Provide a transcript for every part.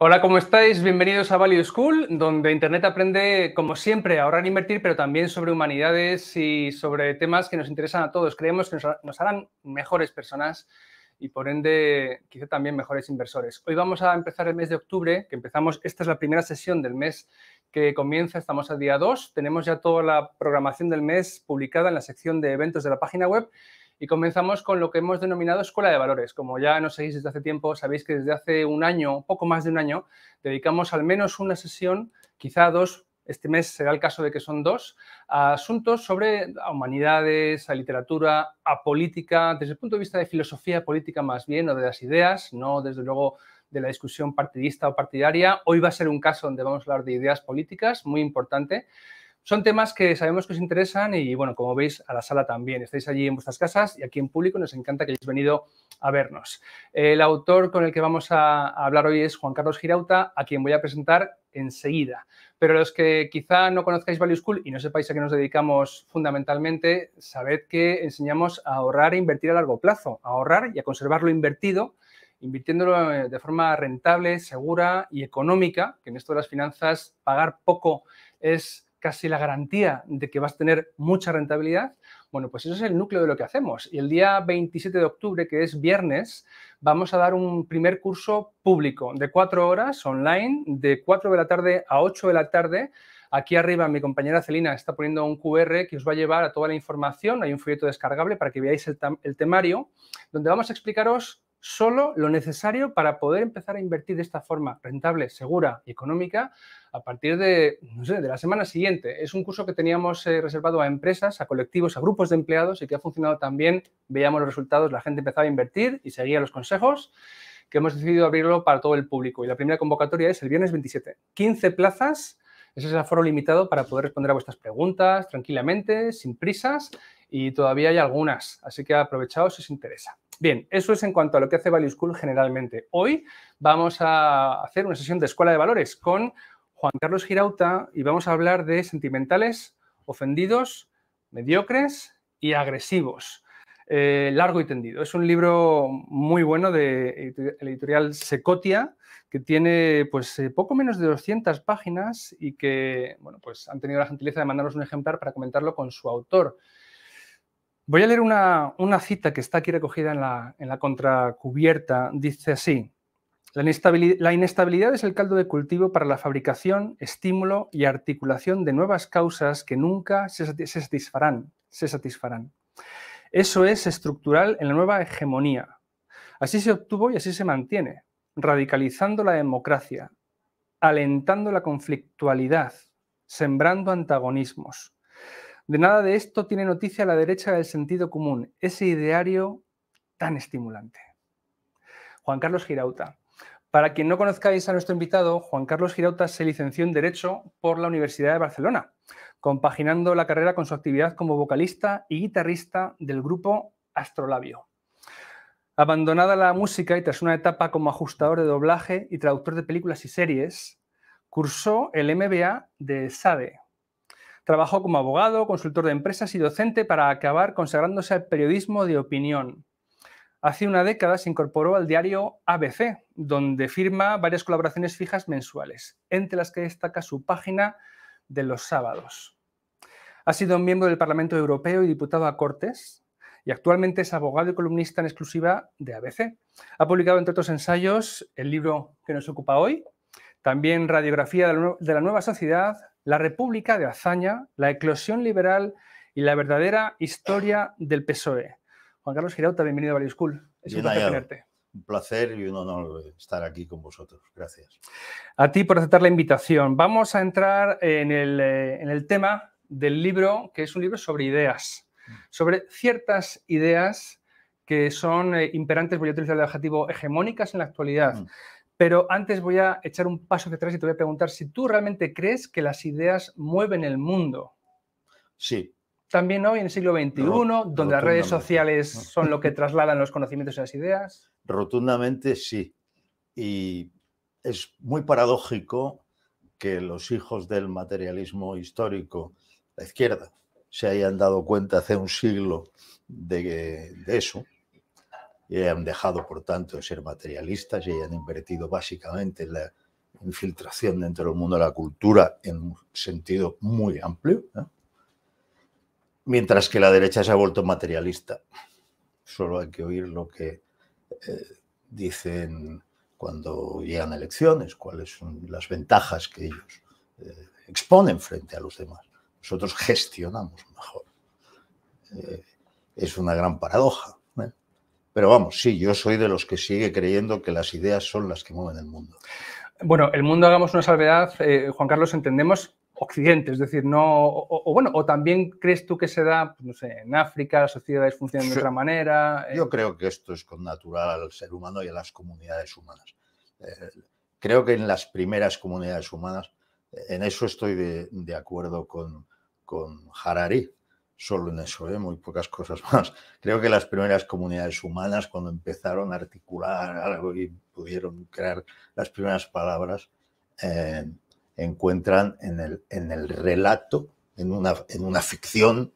Hola, ¿cómo estáis? Bienvenidos a Value School, donde Internet aprende, como siempre, a ahorrar e invertir, pero también sobre humanidades y sobre temas que nos interesan a todos. Creemos que nos, harán mejores personas y por ende quizá también mejores inversores. Hoy vamos a empezar el mes de octubre, que empezamos, esta es la primera sesión del mes que comienza, estamos al día 2, tenemos ya toda la programación del mes publicada en la sección de eventos de la página web y comenzamos con lo que hemos denominado escuela de valores. Como ya nos seguís desde hace tiempo, sabéis que desde hace un año, poco más de un año, dedicamos al menos una sesión, quizá dos, este mes será el caso de que son dos, a asuntos sobre humanidades, a literatura, a política, desde el punto de vista de filosofía política más bien, o de las ideas, no desde luego de la discusión partidista o partidaria. Hoy va a ser un caso donde vamos a hablar de ideas políticas, muy importante. Son temas que sabemos que os interesan y, bueno, como veis, a la sala también. Estáis allí en vuestras casas y aquí en público nos encanta que hayáis venido a vernos. El autor con el que vamos a hablar hoy es Juan Carlos Girauta, a quien voy a presentar enseguida. Pero los que quizá no conozcáis Value School y no sepáis a qué nos dedicamos fundamentalmente, sabed que enseñamos a ahorrar e invertir a largo plazo, a ahorrar y a conservar lo invertido invirtiéndolo eh, de forma rentable, segura y económica, que en esto de las finanzas pagar poco es casi la garantía de que vas a tener mucha rentabilidad, bueno, pues eso es el núcleo de lo que hacemos. Y el día 27 de octubre, que es viernes, vamos a dar un primer curso público de cuatro horas online, de 4 de la tarde a 8 de la tarde. Aquí arriba mi compañera Celina está poniendo un QR que os va a llevar a toda la información. Hay un folleto descargable para que veáis el temario, donde vamos a explicaros solo lo necesario para poder empezar a invertir de esta forma rentable, segura y económica a partir de, la semana siguiente. Es un curso que teníamos eh, reservado a empresas, a colectivos, a grupos de empleados y que ha funcionado también. Veíamos los resultados, la gente empezaba a invertir y seguía los consejos que hemos decidido abrirlo para todo el público. Y la primera convocatoria es el viernes 27. 15 plazas. Ese es el aforo limitado para poder responder a vuestras preguntas tranquilamente, sin prisas, y todavía hay algunas, así que aprovechaos si os interesa. Bien, eso es en cuanto a lo que hace Value School generalmente. Hoy vamos a hacer una sesión de escuela de valores con Juan Carlos Girauta y vamos a hablar de sentimentales, ofendidos, mediocres y agresivos. Eh, largo y tendido. Es un libro muy bueno de editorial Secotia que tiene pues eh, poco menos de 200 páginas y que pues han tenido la gentileza de mandarnos un ejemplar para comentarlo con su autor. Voy a leer una, cita que está aquí recogida en la, contracubierta. Dice así, la inestabilidad, es el caldo de cultivo para la fabricación, estímulo y articulación de nuevas causas que nunca Se satisfarán. Eso es estructural en la nueva hegemonía. Así se obtuvo y así se mantiene, radicalizando la democracia, alentando la conflictualidad, sembrando antagonismos, de nada de esto tiene noticia la derecha del sentido común, ese ideario tan estimulante. Juan Carlos Girauta. Para quien no conozcáis a nuestro invitado, Juan Carlos Girauta se licenció en Derecho por la Universidad de Barcelona, compaginando la carrera con su actividad como vocalista y guitarrista del grupo Astrolabio. Abandonada la música y tras una etapa como ajustador de doblaje y traductor de películas y series, cursó el MBA de SADE, Trabajó como abogado, consultor de empresas y docente para acabar consagrándose al periodismo de opinión. Hace una década se incorporó al diario ABC, donde firma varias colaboraciones fijas mensuales, entre las que destaca su página de los sábados. Ha sido miembro del Parlamento Europeo y diputado a Cortes, y actualmente es abogado y columnista en exclusiva de ABC. Ha publicado, entre otros ensayos, el libro que nos ocupa hoy, también Radiografía de la Nueva Sociedad, la República de hazaña, la eclosión liberal y la verdadera historia del PSOE. Juan Carlos Girauta, bienvenido a Value School. Es un placer tenerte. Un placer y un honor estar aquí con vosotros. Gracias. A ti por aceptar la invitación. Vamos a entrar en el, eh, tema del libro, que es un libro sobre ideas, mm. sobre ciertas ideas que son eh, imperantes, voy a utilizar el adjetivo, hegemónicas en la actualidad. Mm. Pero antes voy a echar un paso detrás atrás y te voy a preguntar si tú realmente crees que las ideas mueven el mundo. Sí. También hoy en el siglo XXI, donde las redes sociales son lo que trasladan los conocimientos y las ideas. Rotundamente sí. Y es muy paradójico que los hijos del materialismo histórico, la izquierda, se hayan dado cuenta hace un siglo de eso y han dejado, por tanto, de ser materialistas y han invertido básicamente en la infiltración dentro del mundo de la cultura en un sentido muy amplio, ¿eh? mientras que la derecha se ha vuelto materialista. Solo hay que oír lo que eh, dicen cuando llegan elecciones, cuáles son las ventajas que ellos eh, exponen frente a los demás. Nosotros gestionamos mejor. es una gran paradoja pero vamos, sí, yo soy de los que sigue creyendo que las ideas son las que mueven el mundo. Bueno, el mundo, hagamos una salvedad, eh, Juan Carlos, entendemos Occidente, es decir, no, o, bueno, o también crees tú que se da, pues, no sé, en África las sociedades funcionan de otra manera. Eh. Yo creo que esto es con natural al ser humano y a las comunidades humanas. Eh, creo que en las primeras comunidades humanas, en eso estoy de, acuerdo con Harari, solo en eso, ¿eh? muy pocas cosas más. Creo que las primeras comunidades humanas, cuando empezaron a articular algo y pudieron crear las primeras palabras, eh, encuentran en el, relato, en una, en una ficción,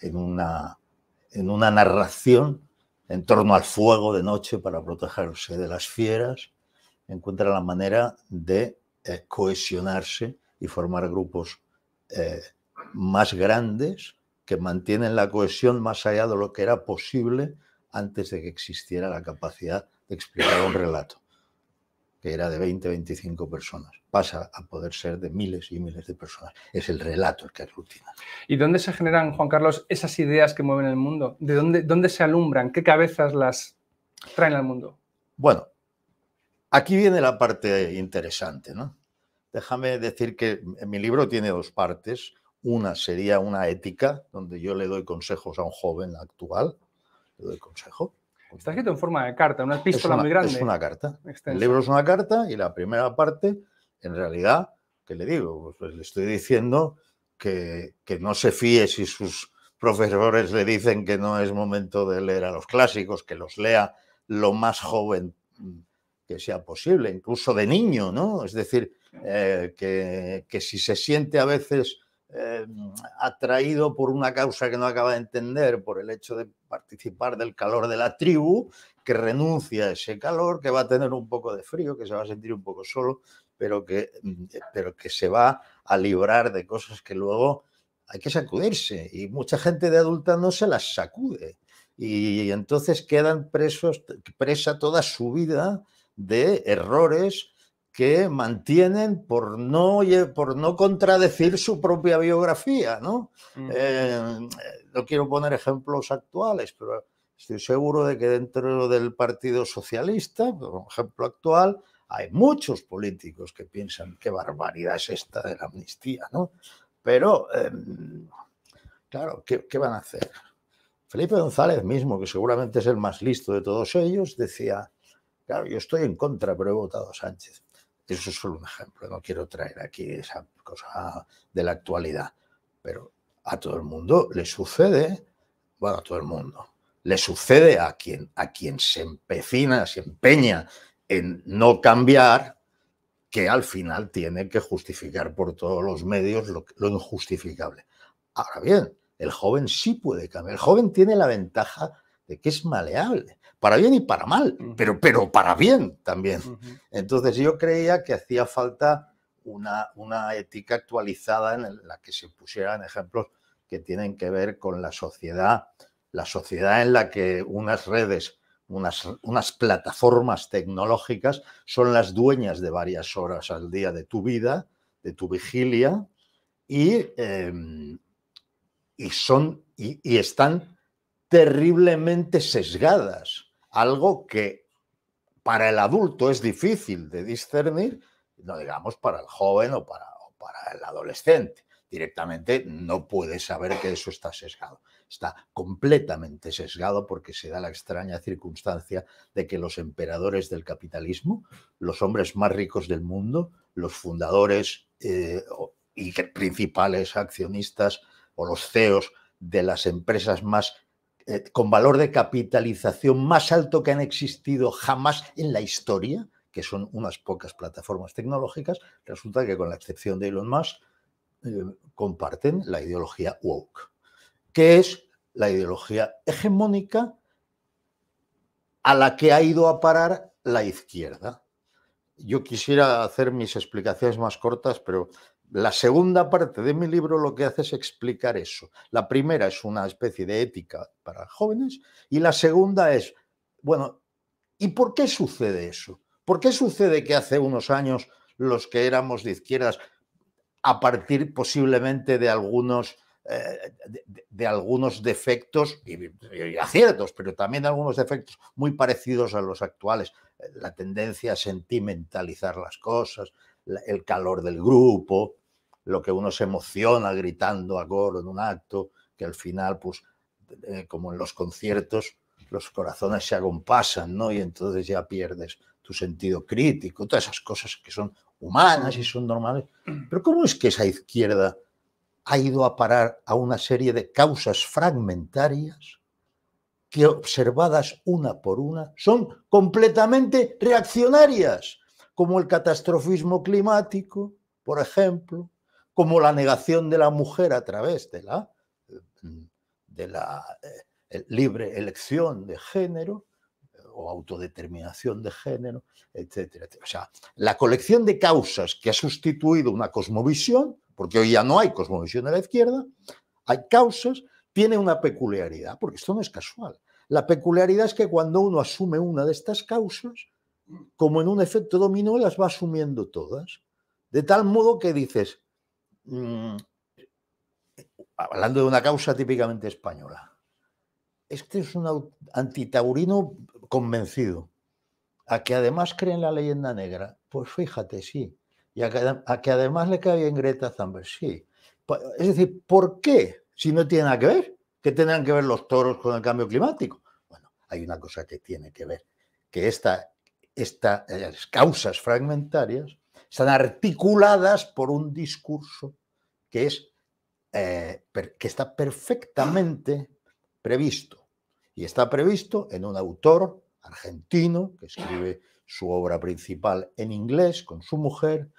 en una, en una narración en torno al fuego de noche para protegerse de las fieras, encuentran la manera de eh, cohesionarse y formar grupos más grandes que mantienen la cohesión más allá de lo que era posible antes de que existiera la capacidad de explicar un relato, que era de 20, 25 personas. Pasa a poder ser de miles y miles de personas. Es el relato el que aglutina. ¿Y dónde se generan, Juan Carlos, esas ideas que mueven el mundo? ¿De dónde, dónde se alumbran? ¿Qué cabezas las traen al mundo? Bueno, aquí viene la parte interesante, ¿no? Déjame decir que mi libro tiene dos partes una sería una ética, donde yo le doy consejos a un joven actual, le doy consejo. Está escrito en forma de carta, una epístola muy grande. Es una carta. El libro es una carta y la primera parte, en realidad, ¿qué le digo? Pues, pues le estoy diciendo que, no se fíe si sus profesores le dicen que no es momento de leer a los clásicos, que los lea lo más joven mm, que sea posible, incluso de niño, ¿no? Es decir, eh, que, que, si se siente a veces Em, atraído por una causa que no acaba de entender, por el hecho de participar del calor de la tribu, que renuncia a ese calor, que va a tener un poco de frío, que se va a sentir un poco solo, pero que, mm, eh, pero que se va a librar de cosas que luego hay que sacudirse. Y mucha gente de adulta no se las sacude. Y entonces quedan presos, presa toda su vida de errores que mantienen por no, por no contradecir su propia biografía, ¿no? Mm. Eh, no quiero poner ejemplos actuales, pero estoy seguro de que dentro del Partido Socialista, por ejemplo actual, hay muchos políticos que piensan qué barbaridad es esta de la amnistía, ¿no? Pero, em, claro, ¿qué, ¿qué van a hacer? Felipe González mismo, que seguramente es el más listo de todos ellos, decía, claro, yo estoy en contra, pero he votado Sánchez. Eso es solo un ejemplo. No quiero traer aquí esa cosa de la actualidad, pero a todo el mundo le sucede, bueno, a todo el mundo, le sucede a quien, a quien se empecina, se empeña en no cambiar, que al final tiene que justificar por todos los medios lo, lo injustificable. Ahora bien, el joven sí puede cambiar. El joven tiene la ventaja de que es maleable para bien y para mal, pero, pero para bien también. Entonces yo creía que hacía falta una, una ética actualizada en la que se pusieran ejemplos que tienen que ver con la sociedad, la sociedad en la que unas redes, unas, unas plataformas tecnológicas son las dueñas de varias horas al día de tu vida, de tu vigilia, y, em, y son, y están terriblemente sesgadas algo que para el adulto es difícil de discernir, no digamos para el joven o para, el adolescente. Directamente no puede saber que eso está sesgado. Está completamente sesgado porque se da la extraña circunstancia de que los emperadores del capitalismo, los hombres más ricos del mundo, los fundadores eh, y principales accionistas o los CEOs de las empresas más eh, con valor de capitalización más alto que han existido jamás en la historia, que son unas pocas plataformas tecnológicas, resulta que con la excepción de Elon Musk, eh, comparten la ideología woke, que es la ideología hegemónica a la que ha ido a parar la izquierda. Yo quisiera hacer mis explicaciones más cortas, pero la segunda parte de mi libro lo que hace es explicar eso. La primera es una especie de ética para jóvenes y la segunda es, bueno, ¿y por qué sucede eso? ¿Por qué sucede que hace unos años los que éramos de izquierdas, a partir posiblemente de algunos, eh, de, algunos defectos y, y aciertos, pero también algunos defectos muy parecidos a los actuales, eh, la tendencia a sentimentalizar las cosas, el calor del grupo, lo que uno se emociona gritando a coro en un acto, que al final, pues, eh, como en los conciertos, los corazones se agompasan ¿no? Y entonces ya pierdes tu sentido crítico, todas esas cosas que son humanas y son normales. Pero ¿cómo es que esa izquierda ha ido a parar a una serie de causas fragmentarias que observadas una por una son completamente reaccionarias, como el catastrofismo climático, por ejemplo, como la negación de la mujer a través de la, de la eh, libre elección de género eh, o autodeterminación de género, etc. O sea, la colección de causas que ha sustituido una cosmovisión, porque hoy ya no hay cosmovisión de la izquierda, hay causas, tiene una peculiaridad, porque esto no es casual. La peculiaridad es que cuando uno asume una de estas causas, como en un efecto dominó, las va asumiendo todas. De tal modo que dices, Mm, hablando de una causa típicamente española, este es un antitaurino convencido, a que además cree en la leyenda negra, pues fíjate, sí, y a que, además le cae bien Greta Thunberg, sí. Es decir, ¿por qué? Si no tiene nada que ver, ¿qué tendrán que ver los toros con el cambio climático? Bueno, hay una cosa que tiene que ver, que estas eh, causas fragmentarias están articuladas por un discurso que, es, eh, que está perfectamente previsto. Y está previsto en un autor argentino que escribe su obra principal en inglés con su mujer,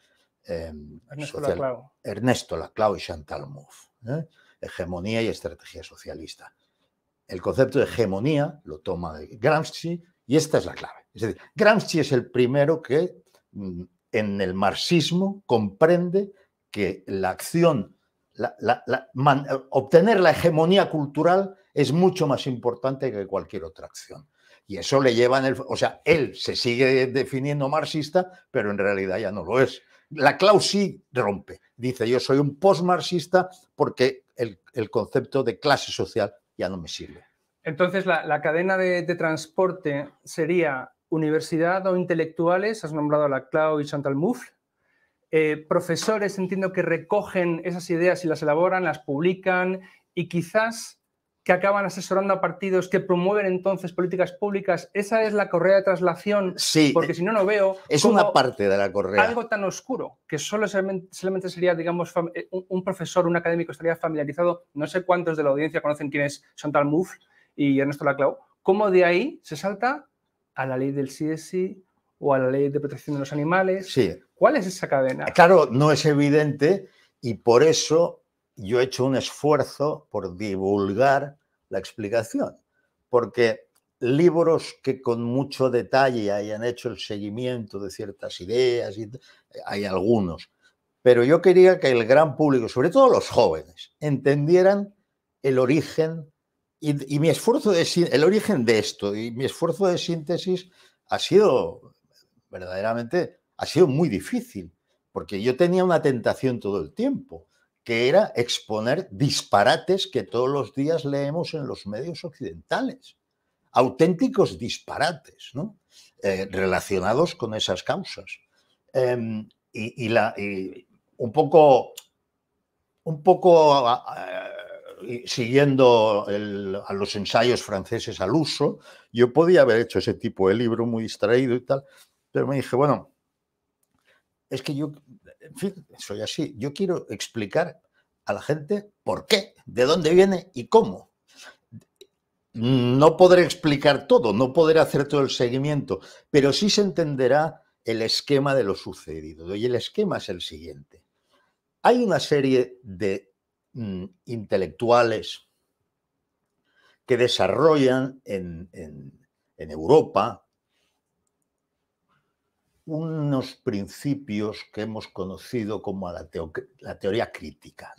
em, Ernesto, Laclau. y Chantal Mouffe. ¿eh? Hegemonía y estrategia socialista. El concepto de hegemonía lo toma Gramsci y esta es la clave. Es decir, Gramsci es el primero que mm, en el marxismo comprende que la acción, obtener la hegemonía cultural es mucho más importante que cualquier otra acción. Y eso le lleva en el... O sea, él se sigue definiendo marxista, pero en realidad ya no lo es. La Claus sí rompe. Dice, yo soy un post-marxista porque el, concepto de clase social ya no me sirve. Entonces, la, cadena de, transporte sería universidad o intelectuales, has nombrado a la y Chantal Mouffe, eh, profesores entiendo que recogen esas ideas y las elaboran, las publican y quizás que acaban asesorando a partidos que promueven entonces políticas públicas. Esa es la correa de traslación, sí, porque eh, si no, no veo... Es una parte de la correa. Algo tan oscuro, que solo solamente sería, digamos, eh, un profesor, un académico estaría familiarizado, no sé cuántos de la audiencia conocen quién es Chantal Mouffe y Ernesto Laclau, cómo de ahí se salta a la ley del CSI o a la ley de protección de los animales. Sí. ¿Cuál es esa cadena? Eh, claro, no es evidente y por eso yo he hecho un esfuerzo por divulgar la explicación, porque libros que con mucho detalle hayan hecho el seguimiento de ciertas ideas, eh, hay algunos, pero yo quería que el gran público, sobre todo los jóvenes, entendieran el origen y, mi esfuerzo de el origen de esto y mi esfuerzo de síntesis ha sido verdaderamente ha sido muy difícil porque yo tenía una tentación todo el tiempo que era exponer disparates que todos los días leemos en los medios occidentales auténticos disparates ¿no? Eh, relacionados con esas causas em, y, la, un poco un poco ah, ah, siguiendo a los ensayos franceses al uso, yo podía haber hecho ese tipo de libro muy distraído y tal, pero me dije, bueno, es que yo, en fin, soy así, yo quiero explicar a la gente por qué, de dónde viene y cómo. No podré explicar todo, no podré hacer todo el seguimiento, pero sí se entenderá el esquema de lo sucedido. Y el esquema es el siguiente. Hay una serie de Mm, intelectuales que desarrollan en, Europa unos principios que hemos conocido como la, teoría crítica.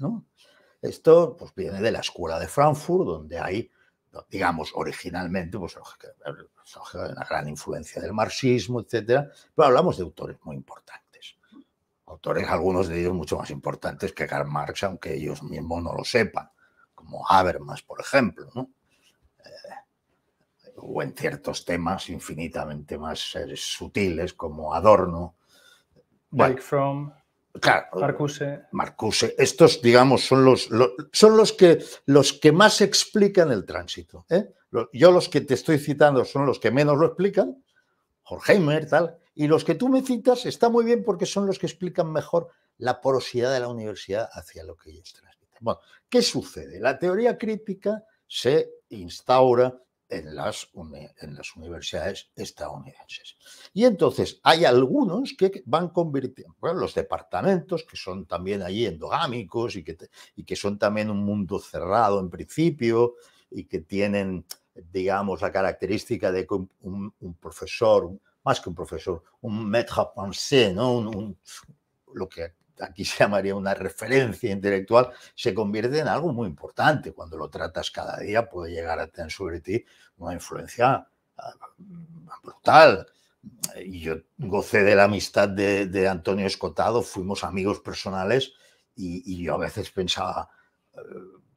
Esto pues, viene de la escuela de Frankfurt, donde hay, digamos, originalmente, pues, una gran influencia del marxismo, etc. Pero hablamos de autores muy importantes autores, algunos de ellos mucho más importantes que Karl Marx, aunque ellos mismos no lo sepan, como Habermas, por ejemplo, eh, o en ciertos temas infinitamente más eh, sutiles como Adorno. Bueno, Marcuse. Marcuse. Estos, digamos, son los, son los, que, los que más explican el tránsito. ¿eh? Yo los que te estoy citando son los que menos lo explican, Heimer, tal, y los que tú me citas está muy bien porque son los que explican mejor la porosidad de la universidad hacia lo que ellos transmiten. Bueno, ¿qué sucede? La teoría crítica se instaura en las, en universidades estadounidenses. Y entonces hay algunos que van convirtiendo, bueno, los departamentos que son también allí endogámicos y que, y que son también un mundo cerrado en principio y que tienen digamos, la característica de que un, un profesor, más que un profesor, un maître pensé, ¿no? lo que aquí se llamaría una referencia intelectual, se convierte en algo muy importante. Cuando lo tratas cada día puede llegar a tener sobre ti una influencia ah, brutal. Y yo gocé de la amistad de, Antonio Escotado, fuimos amigos personales y, y, yo a veces pensaba, eh,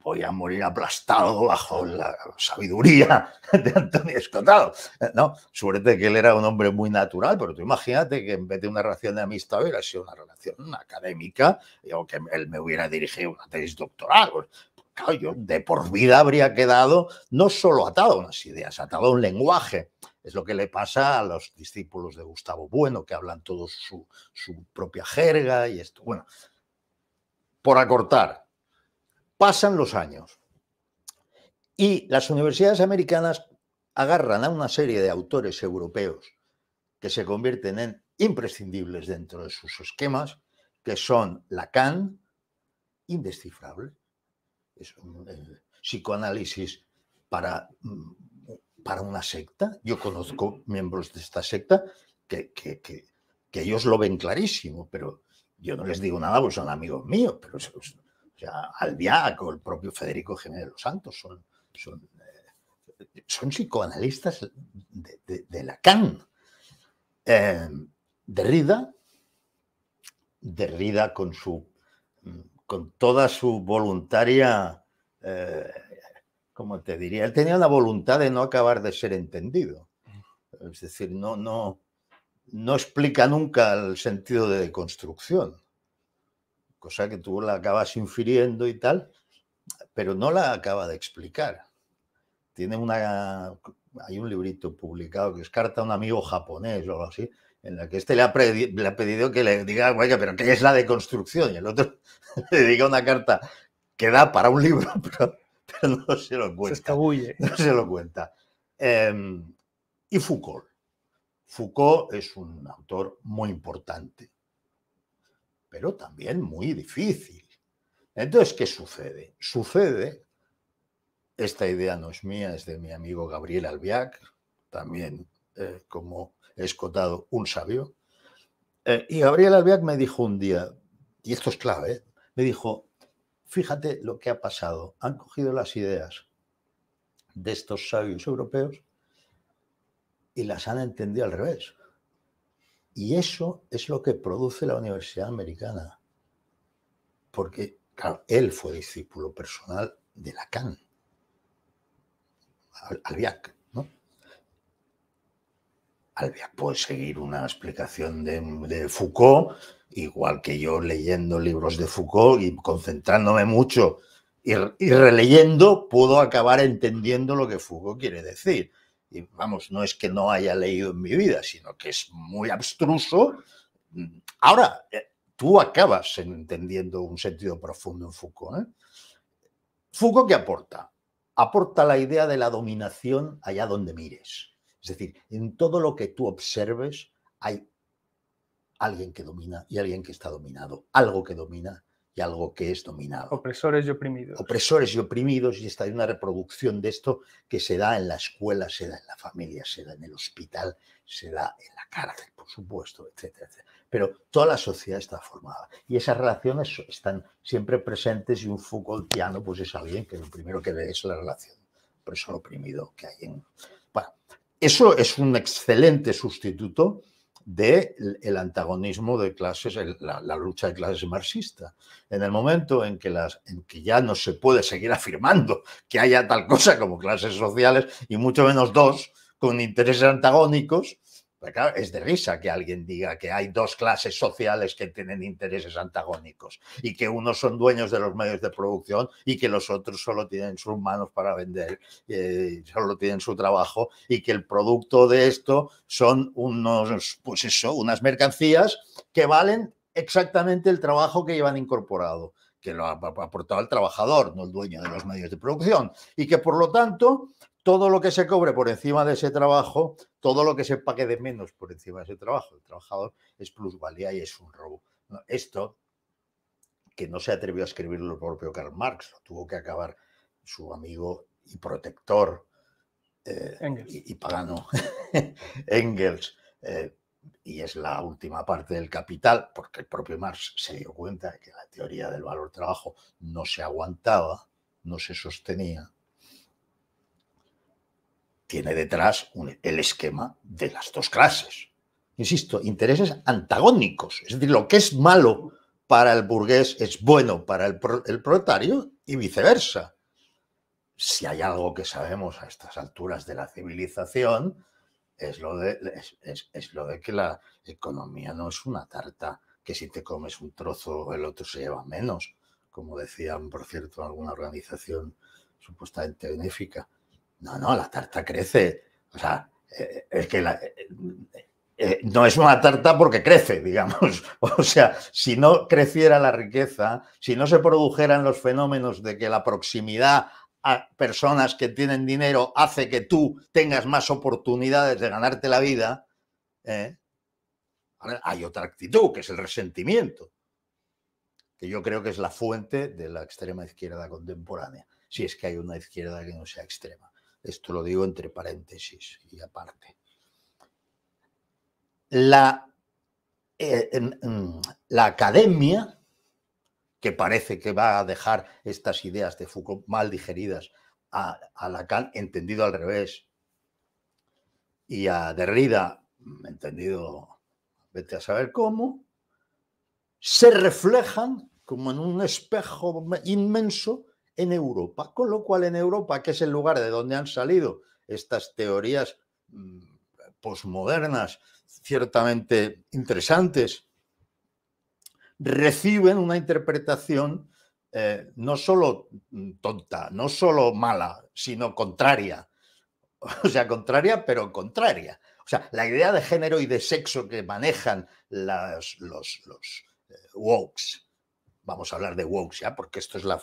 voy a morir aplastado bajo la sabiduría de Antonio Escotado. No, suerte que él era un hombre muy natural, pero tú imagínate que en vez de una relación de amistad hubiera sido una relación académica, o que él me hubiera dirigido una tesis doctoral. Pues, pues, yo de por vida habría quedado no solo atado a unas ideas, atado a un lenguaje. Es lo que le pasa a los discípulos de Gustavo Bueno, que hablan todos su propia jerga y esto. Bueno, por acortar, Pasan los años y las universidades americanas agarran a una serie de autores europeos que se convierten en imprescindibles dentro de sus esquemas, que son Lacan, indescifrable, es un eh, psicoanálisis para, mm, para una secta. Yo conozco miembros de esta secta que, que, ellos lo ven clarísimo, pero yo no les digo nada, pues son amigos míos, pero sea, Albiaco, el propio Federico Jiménez los Santos, son, eh, son, psicoanalistas de, de, de Lacan. Em, Derrida, Derrida con su con toda su voluntaria, eh, como te diría, él tenía la voluntad de no acabar de ser entendido. Es decir, no, no, no explica nunca el sentido de construcción cosa que tú la acabas infiriendo y tal, pero no la acaba de explicar. Tiene una, hay un librito publicado que es Carta a un amigo japonés o algo así, en la que este le ha, pedido que le diga, oiga, pero ¿qué es la deconstrucción? Y el otro le diga una carta que da para un libro, pero, no se lo cuenta. Se escabulle. No se lo cuenta. Em, y Foucault. Foucault es un autor muy importante pero también muy difícil. Entonces, ¿qué sucede? Sucede, esta idea no es mía, es de mi amigo Gabriel Albiac, también eh, como escotado, un sabio. Eh, y Gabriel Albiac me dijo un día, y esto es clave, eh, me dijo, fíjate lo que ha pasado, han cogido las ideas de estos sabios europeos y las han entendido al revés. Y eso es lo que produce la Universidad Americana. Porque, él fue discípulo personal de Lacan, Albiac, ¿no? Albiac puede seguir una explicación de, de Foucault, igual que yo leyendo libros de Foucault y concentrándome mucho y, releyendo puedo acabar entendiendo lo que Foucault quiere decir y vamos, no es que no haya leído en mi vida, sino que es muy abstruso. Mm, ahora, eh, tú acabas entendiendo un sentido profundo en Foucault. ¿eh? ¿Foucault qué aporta? Aporta la idea de la dominación allá donde mires. Es decir, en todo lo que tú observes hay alguien que domina y alguien que está dominado, algo que domina algo que es dominado. Opresores y oprimidos. Opresores y oprimidos, y está hay una reproducción de esto que se da en la escuela, se da en la familia, se da en el hospital, se da en la cárcel, por supuesto, etcétera, etcétera. Pero toda la sociedad está formada y esas relaciones están siempre presentes y un Foucaultiano pues es alguien que lo primero que ve es la relación opresor-oprimido que hay en... Bueno, eso es un excelente sustituto del el antagonismo de clases, la, lucha de clases marxista. En el momento en que, las, en que ya no se puede seguir afirmando que haya tal cosa como clases sociales y mucho menos dos con intereses antagónicos, es de risa que alguien diga que hay dos clases sociales que tienen intereses antagónicos y que unos son dueños de los medios de producción y que los otros solo tienen sus manos para vender, eh, solo tienen su trabajo y que el producto de esto son unos, pues eso, unas mercancías que valen exactamente el trabajo que llevan incorporado, que lo ha aportado el trabajador, no el dueño de los medios de producción, y que por lo tanto todo lo que se cobre por encima de ese trabajo, todo lo que se pague de menos por encima de ese trabajo, el trabajador es plusvalía y es un robo. Esto, que no se atrevió a escribirlo el propio Karl Marx, lo tuvo que acabar su amigo y protector eh, Engels. Y, pagano Engels. Eh, y es la última parte del capital, porque el propio Marx se dio cuenta de que la teoría del valor trabajo no se aguantaba, no se sostenía tiene detrás el esquema de las dos clases. Insisto, intereses antagónicos. Es decir, lo que es malo para el burgués es bueno para el, proletario y viceversa. Si hay algo que sabemos a estas alturas de la civilización, es lo de, es lo de que la economía no es una tarta que si te comes un trozo el otro se lleva menos, como decían, por cierto, alguna organización supuestamente benéfica. No, no, la tarta crece. O sea, eh, es que eh, eh, no es una tarta porque crece, digamos. O sea, si no creciera la riqueza, si no se produjeran los fenómenos de que la proximidad a personas que tienen dinero hace que tú tengas más oportunidades de ganarte la vida, hay otra actitud, que es el resentimiento, que yo creo que es la fuente de la extrema izquierda contemporánea, si es que hay una izquierda que no sea extrema. Esto lo digo entre paréntesis y aparte. La, eh, la academia, que parece que va a dejar estas ideas de Foucault mal digeridas a, a Lacan, entendido al revés, y a Derrida, entendido, vete a saber cómo, se reflejan como en un espejo inmenso en Europa, con lo cual en Europa, que es el lugar de donde han salido estas teorías mm, posmodernas, ciertamente interesantes, reciben una interpretación eh, no solo mm, tonta, no solo mala, sino contraria. O sea, contraria, pero contraria. O sea, la idea de género y de sexo que manejan los, los eh, wokes, vamos a hablar de wokes ya, porque esto es la,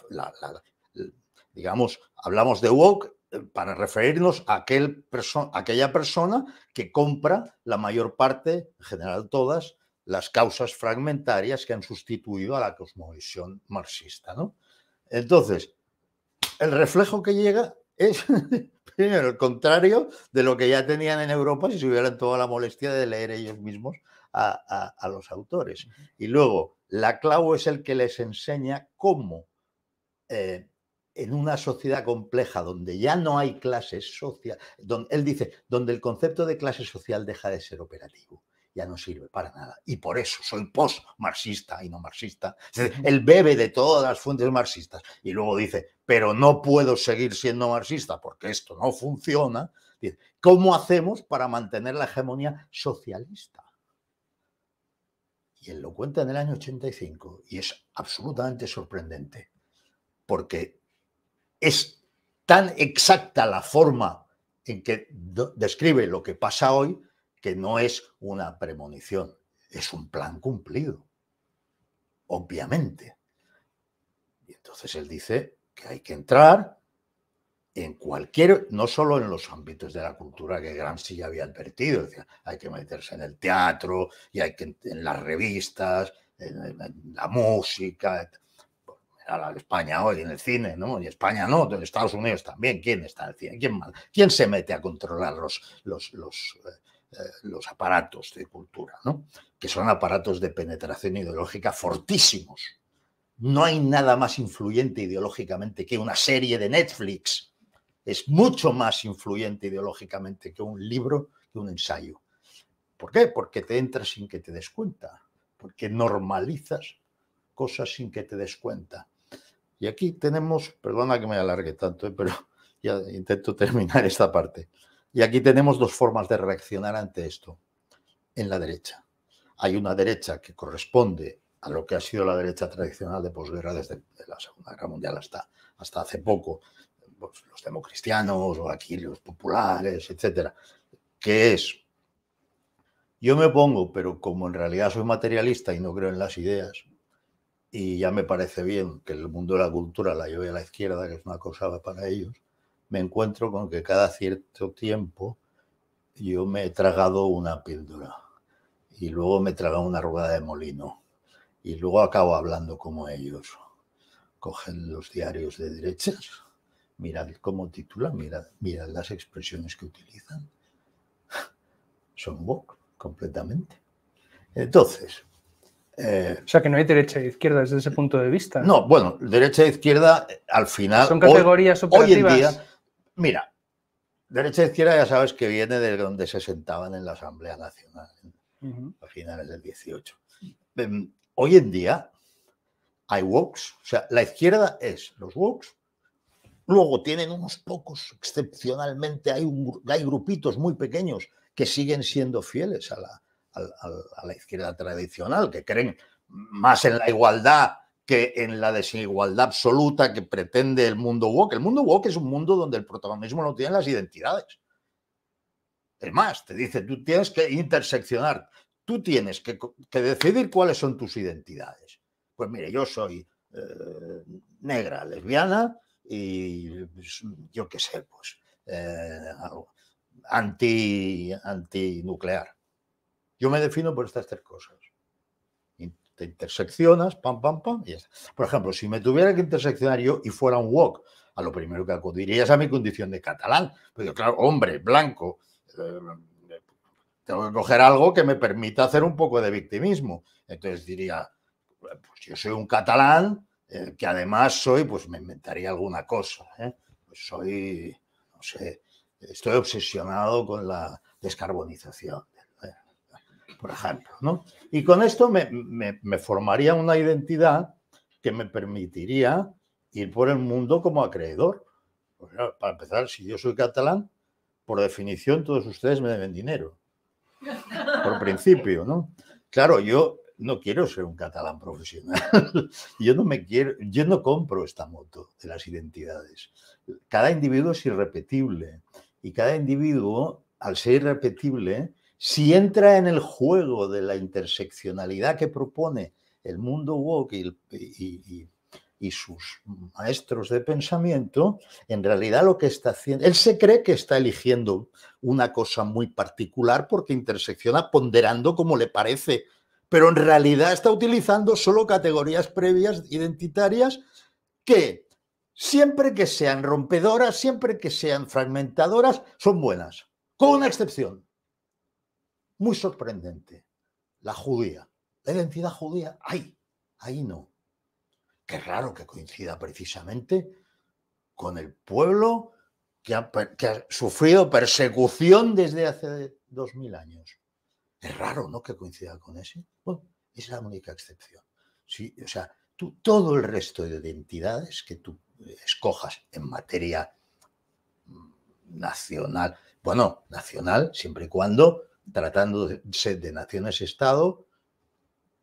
digamos, hablamos de woke eh, para referirnos a aquel aquella persona que compra la mayor parte, en general todas, las causas fragmentarias que han sustituido a la cosmovisión marxista. ¿no? Entonces, el reflejo que llega es primero el contrario de lo que ya tenían en Europa si se hubieran toda la molestia de leer ellos mismos a, los autores. Y luego, la Clau es el que les enseña cómo eh, en una sociedad compleja donde ya no hay clases sociales, él dice, donde el concepto de clase social deja de ser operativo, ya no sirve para nada. Y por eso soy post-marxista y no marxista. él bebe de todas las fuentes marxistas y luego dice, pero no puedo seguir siendo marxista porque esto no funciona. ¿Cómo hacemos para mantener la hegemonía socialista? Y él lo cuenta en el año 85 y es absolutamente sorprendente porque es tan exacta la forma en que describe lo que pasa hoy que no es una premonición, es un plan cumplido, obviamente. Y entonces él dice que hay que entrar en cualquier, no solo en los ámbitos de la cultura que Gramsci ya había advertido, hay que meterse en el teatro y hay que en las revistas, en, la música, Ahora España hoy en el cine, ¿no? Y España no, en Estados Unidos también. ¿Quién está en el cine? ¿Quién, ¿Quién se mete a controlar los, los, eh, eh, aparatos de cultura, Que son aparatos de penetración ideológica fortísimos. No hay nada más influyente ideológicamente que una serie de Netflix. Es mucho más influyente ideológicamente que un libro, que un ensayo. ¿Por qué? Porque te entras sin que te des cuenta, porque normalizas cosas sin que te des cuenta y aquí tenemos, perdona que me alargue tanto, ¿eh? pero ya intento terminar esta parte. Y aquí tenemos dos formas de reaccionar ante esto. En la derecha. Hay una derecha que corresponde a lo que ha sido la derecha tradicional de posguerra desde la Segunda Guerra Mundial hasta, hace poco, pues, los democristianos o aquí los populares, etcétera, ¿Qué es yo me opongo, pero como en realidad soy materialista y no creo en las ideas, y ya me parece bien que el mundo de la cultura la lleve a la izquierda, que es una cosa para ellos, me encuentro con que cada cierto tiempo yo me he tragado una píldora y luego me he tragado una rueda de molino y luego acabo hablando como ellos. Cogen los diarios de derechas, mirad cómo titulan, mirad, las expresiones que utilizan. Son woke completamente. Entonces, eh, o sea que no hay derecha e izquierda desde ese punto de vista. No, bueno, derecha e izquierda al final. Son categorías hoy, Hoy en día, mira, derecha e izquierda ya sabes que viene de donde se sentaban en la Asamblea Nacional a finales del 18. Em, hoy en día hay wox, o sea, la izquierda es los wokes, luego tienen unos pocos, excepcionalmente hay, hay grupitos muy pequeños que siguen siendo fieles a la, a la izquierda tradicional, que creen más en la igualdad que en la desigualdad absoluta que pretende el mundo woke. El mundo woke es un mundo donde el protagonismo no tiene las identidades. Es más, te dice, tú tienes que interseccionar, tú tienes que, decidir cuáles son tus identidades. Pues mire, yo soy eh, negra, lesbiana y pues, yo qué sé, pues eh, anti, antinuclear. Yo me defino por estas tres cosas. Te interseccionas, pam, pam, pam, y ya está. Por ejemplo, si me tuviera que interseccionar yo y fuera un wok, a lo primero que acudiría es a mi condición de catalán. Pero claro, hombre, blanco, eh, tengo que coger algo que me permita hacer un poco de victimismo. Entonces diría, pues yo soy un catalán, eh, que además soy, pues me inventaría alguna cosa. ¿eh? Pues soy, no sé, estoy obsesionado con la descarbonización por ejemplo. ¿no? Y con esto me, formaría una identidad que me permitiría ir por el mundo como acreedor. Pues para empezar, si yo soy catalán, por definición todos ustedes me deben dinero. Por principio, ¿no? Claro, yo no quiero ser un catalán profesional. yo no me quiero, yo no compro esta moto de las identidades. Cada individuo es irrepetible y cada individuo, al ser irrepetible, si entra en el juego de la interseccionalidad que propone el mundo woke y, y, sus maestros de pensamiento, en realidad lo que está haciendo, él se cree que está eligiendo una cosa muy particular porque intersecciona ponderando como le parece, pero en realidad está utilizando solo categorías previas identitarias que siempre que sean rompedoras, siempre que sean fragmentadoras, son buenas, con una excepción muy sorprendente, la judía. La identidad judía, ahí, ahí no. Qué raro que coincida precisamente con el pueblo que ha, sufrido persecución desde hace dos mil años. Es raro, ¿no? Que coincida con ese. Bueno, es la única excepción. Sí, o sea, tú, todo el resto de identidades que tú escojas en materia nacional, bueno, nacional, siempre y cuando tratándose de naciones-estado,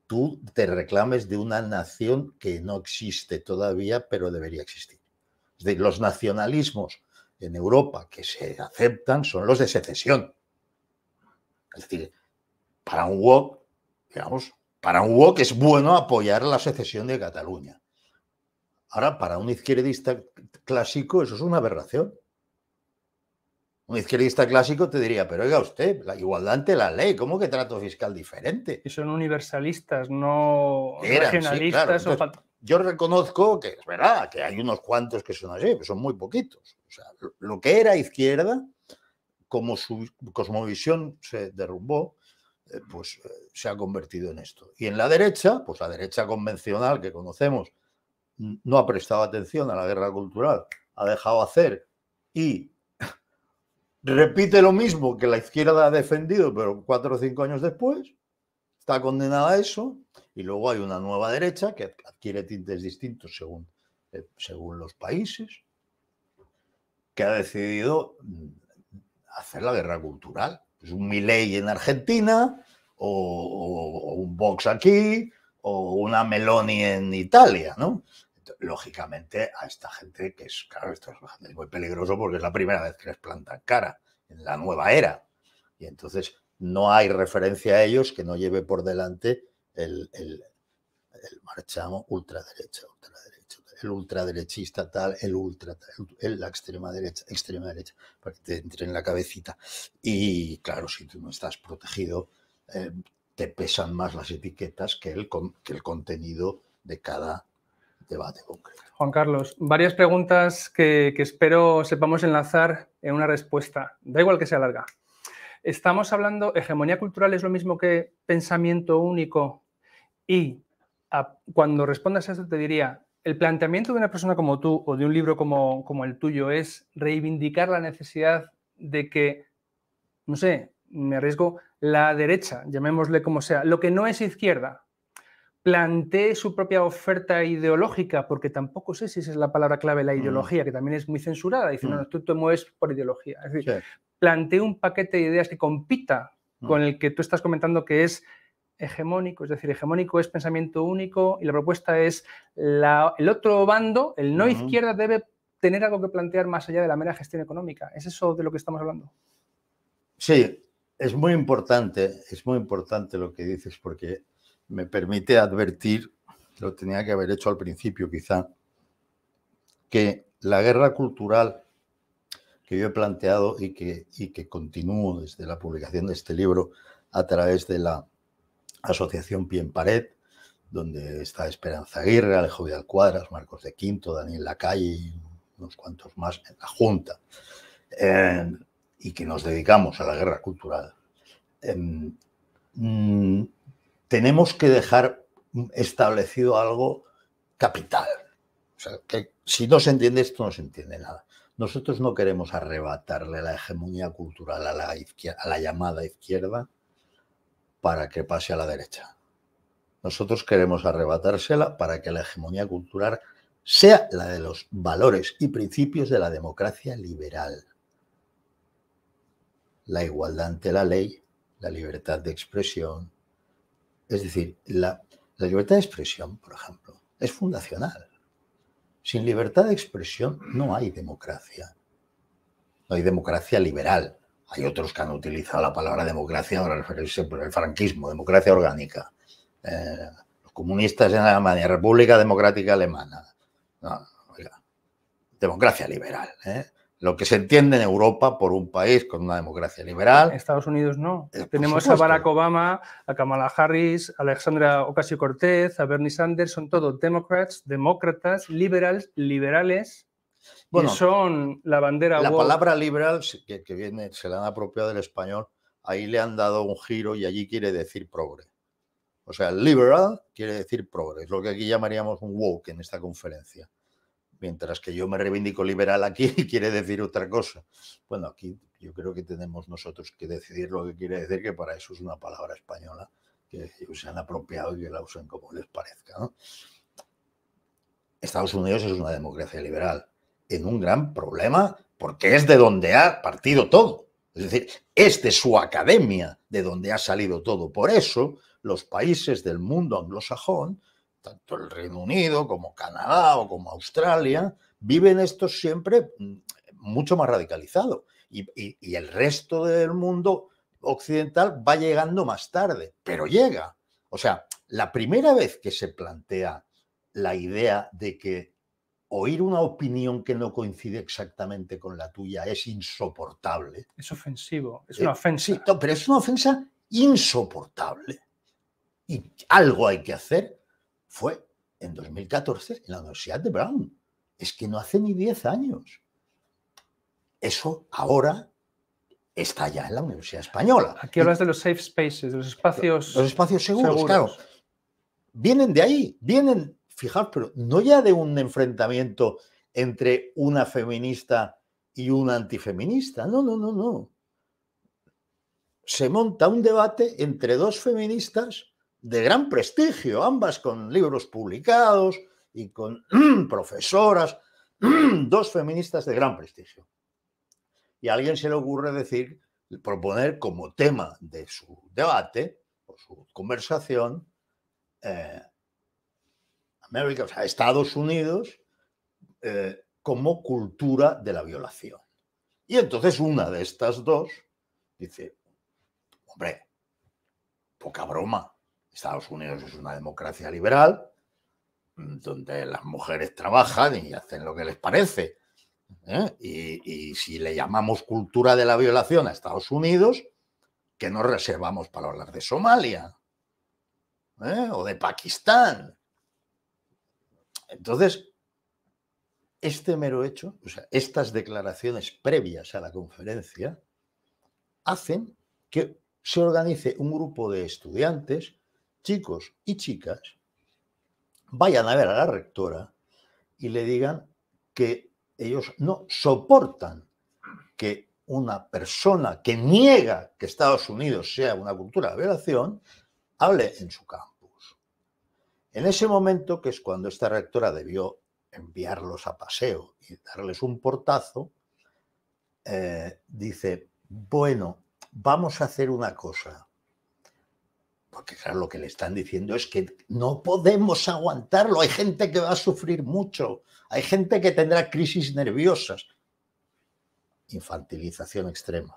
tú te reclames de una nación que no existe todavía, pero debería existir. los nacionalismos en Europa que se aceptan son los de secesión. Es decir, para un WOC, digamos, para un WOC es bueno apoyar la secesión de Cataluña. Ahora, para un izquierdista clásico, eso es una aberración. Un izquierdista clásico te diría, pero oiga usted, la igualdad ante la ley, ¿cómo que trato fiscal diferente? Y son universalistas, no yo reconozco que es verdad, que hay unos cuantos que son así, pero son muy poquitos. O sea, lo que era izquierda, como su cosmovisión se derrumbó, eh, pues eh, se ha convertido en esto. Y en la derecha, pues la derecha convencional que conocemos, no ha prestado atención a la guerra cultural, ha dejado hacer y repite lo mismo que la izquierda ha defendido, pero cuatro o cinco años después, está condenada a eso, y luego hay una nueva derecha que adquiere tintes distintos según, eh, los países, que ha decidido mm, hacer la guerra cultural. Es pues un Milei en Argentina, o, o un Vox aquí, o una Meloni en Italia, ¿no? lógicamente a esta gente, que es, claro, esto es muy peligroso porque es la primera vez que les plantan cara en la nueva era. Y entonces no hay referencia a ellos que no lleve por delante el, el, marchamo ultraderecha, ultraderecha, el ultraderechista tal, el ultra, el, la extrema derecha, extrema derecha, para que te entre en la cabecita. Y claro, si tú no estás protegido, eh, te pesan más las etiquetas que el, que el contenido de cada debate concreto. Juan Carlos, varias preguntas que, espero sepamos enlazar en una respuesta. Da igual que sea larga. Estamos hablando, hegemonía cultural es lo mismo que pensamiento único y cuando respondas a eso te diría, el planteamiento de una persona como tú o de un libro como el tuyo es reivindicar la necesidad de que, no sé, me arriesgo, la derecha, llamémosle como sea, lo que no es izquierda, plantee su propia oferta ideológica, porque tampoco sé si esa es la palabra clave, la mm. ideología, que también es muy censurada. Dicen, mm. no, tú te mueves por ideología. Es decir, plantee un paquete de ideas que compita mm. con el que tú estás comentando que es hegemónico, es decir, hegemónico es pensamiento único y la propuesta es el otro bando, el no izquierda, debe tener algo que plantear más allá de la mera gestión económica. ¿Es eso de lo que estamos hablando? Sí, es muy importante, es muy importante lo que dices porque me permite advertir, lo tenía que haber hecho al principio quizá, que la guerra cultural que yo he planteado y que, y continúo desde la publicación de este libro a través de la Asociación Pien Pared, donde está Esperanza Aguirre, Alejo Vidal Cuadras, Marcos de Quinto, Daniel Lacalle y unos cuantos más en la Junta, y que nos dedicamos a la guerra cultural. Mm, tenemos que dejar establecido algo capital. que si no se entiende esto, no se entiende nada. Nosotros no queremos arrebatarle la hegemonía cultural a la, a la llamada izquierda para que pase a la derecha. Nosotros queremos arrebatársela para que la hegemonía cultural sea la de los valores y principios de la democracia liberal. La igualdad ante la ley, la libertad de expresión, es decir, la, libertad de expresión, por ejemplo, es fundacional. Sin libertad de expresión no hay democracia. No hay democracia liberal. Hay otros que han utilizado la palabra democracia para referirse por el franquismo, democracia orgánica. Eh, los comunistas en Alemania, República Democrática Alemana. democracia liberal. ¿eh? lo que se entiende en Europa por un país con una democracia liberal. Estados Unidos no. Eh, Tenemos a Barack Obama, a Kamala Harris, a Alexandra Ocasio Cortez, a Bernie Sanders, son todos demócratas, demócratas, liberales, liberales. Bueno, son la bandera. La palabra liberal que, viene, se la han apropiado del español, ahí le han dado un giro y allí quiere decir progre. O sea, liberal quiere decir progre, es lo que aquí llamaríamos un woke en esta conferencia mientras que yo me reivindico liberal aquí quiere decir otra cosa. Bueno, aquí yo creo que tenemos nosotros que decidir lo que quiere decir, que para eso es una palabra española que se han apropiado y que la usen como les parezca. Estados Unidos es una democracia liberal en un gran problema porque es de donde ha partido todo. Es decir, es de su academia de donde ha salido todo. Por eso los países del mundo anglosajón tanto el Reino Unido como Canadá o como Australia, viven esto siempre mm, mucho más radicalizado. Y, el resto del mundo occidental va llegando más tarde, pero llega. O sea, la primera vez que se plantea la idea de que oír una opinión que no coincide exactamente con la tuya es insoportable. Es ofensivo, es eh, una ofensa. pero es una ofensa insoportable. Y algo hay que hacer fue en 2014 en la Universidad de Brown. Es que no hace ni 10 años. Eso ahora está ya en la Universidad Española. Aquí hablas de los safe spaces, de los espacios. Los espacios seguros, claro. Vienen de ahí, vienen, fijaos, pero no ya de un enfrentamiento entre una feminista y una antifeminista. No, no, no, no. Se monta un debate entre dos feministas de gran prestigio, ambas con libros publicados y con mm, profesoras, mm, dos feministas de gran prestigio. Y a alguien se le ocurre decir, proponer como tema de su debate o su conversación eh, América, Estados Unidos eh, como cultura de la violación. Y entonces una de estas dos dice, hombre, poca broma, Estados Unidos es una democracia liberal, donde las mujeres trabajan y hacen lo que les parece. ¿eh? Y, si le llamamos cultura de la violación a Estados Unidos, que nos reservamos para hablar de Somalia ¿eh? o de Pakistán. Entonces, este mero hecho, o sea, estas declaraciones previas a la conferencia, hacen que se organice un grupo de estudiantes chicos y chicas vayan a ver a la rectora y le digan que ellos no soportan que una persona que niega que Estados Unidos sea una cultura de violación hable en su campus. En ese momento, que es cuando esta rectora debió enviarlos a paseo y darles un portazo, eh, dice, bueno, vamos a hacer una cosa. Porque claro, lo que le están diciendo es que no podemos aguantarlo. Hay gente que va a sufrir mucho. Hay gente que tendrá crisis nerviosas. Infantilización extrema.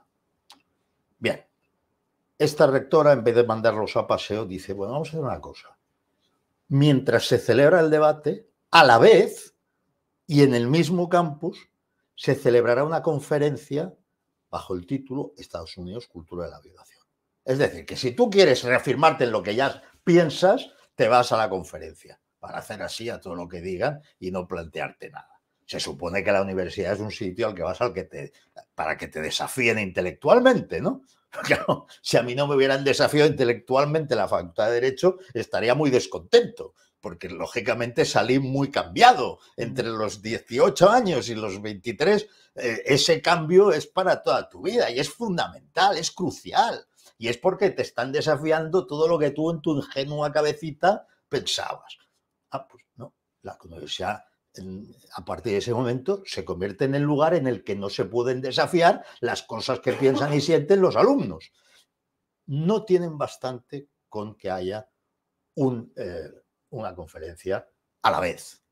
Bien, esta rectora, en vez de mandarlos a paseo, dice, bueno, vamos a hacer una cosa. Mientras se celebra el debate, a la vez y en el mismo campus, se celebrará una conferencia bajo el título Estados Unidos, Cultura de la Violación. Es decir, que si tú quieres reafirmarte en lo que ya piensas, te vas a la conferencia para hacer así a todo lo que digan y no plantearte nada. Se supone que la universidad es un sitio al que vas al que te, para que te desafíen intelectualmente, ¿no? si a mí no me hubieran desafiado intelectualmente la Facultad de Derecho, estaría muy descontento, porque lógicamente salí muy cambiado. Entre los 18 años y los 23, eh, ese cambio es para toda tu vida y es fundamental, es crucial. Y es porque te están desafiando todo lo que tú en tu ingenua cabecita pensabas. Ah, pues no, la universidad a partir de ese momento se convierte en el lugar en el que no se pueden desafiar las cosas que piensan y sienten los alumnos. No tienen bastante con que haya eh, una conferencia a la vez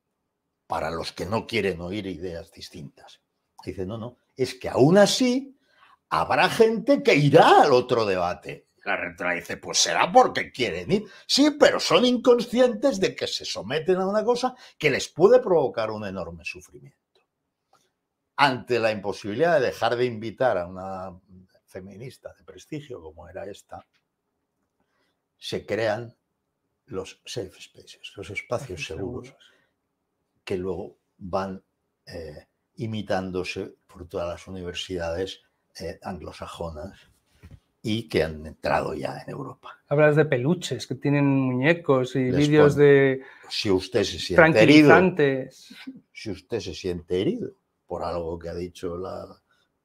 para los que no quieren oír ideas distintas. Dice, no, no, es que aún así habrá gente que irá al otro debate. La rectora dice, pues será porque quieren ir. Sí, pero son inconscientes de que se someten a una cosa que les puede provocar un enorme sufrimiento. Ante la imposibilidad de dejar de invitar a una feminista de prestigio como era esta, se crean los safe spaces, los espacios seguros, que luego van eh, imitándose por todas las universidades eh, anglosajonas y que han entrado ya en Europa. Hablas de peluches que tienen muñecos y vídeos de si usted se siente tranquilizantes. Herido, si usted se siente herido por algo que ha dicho la,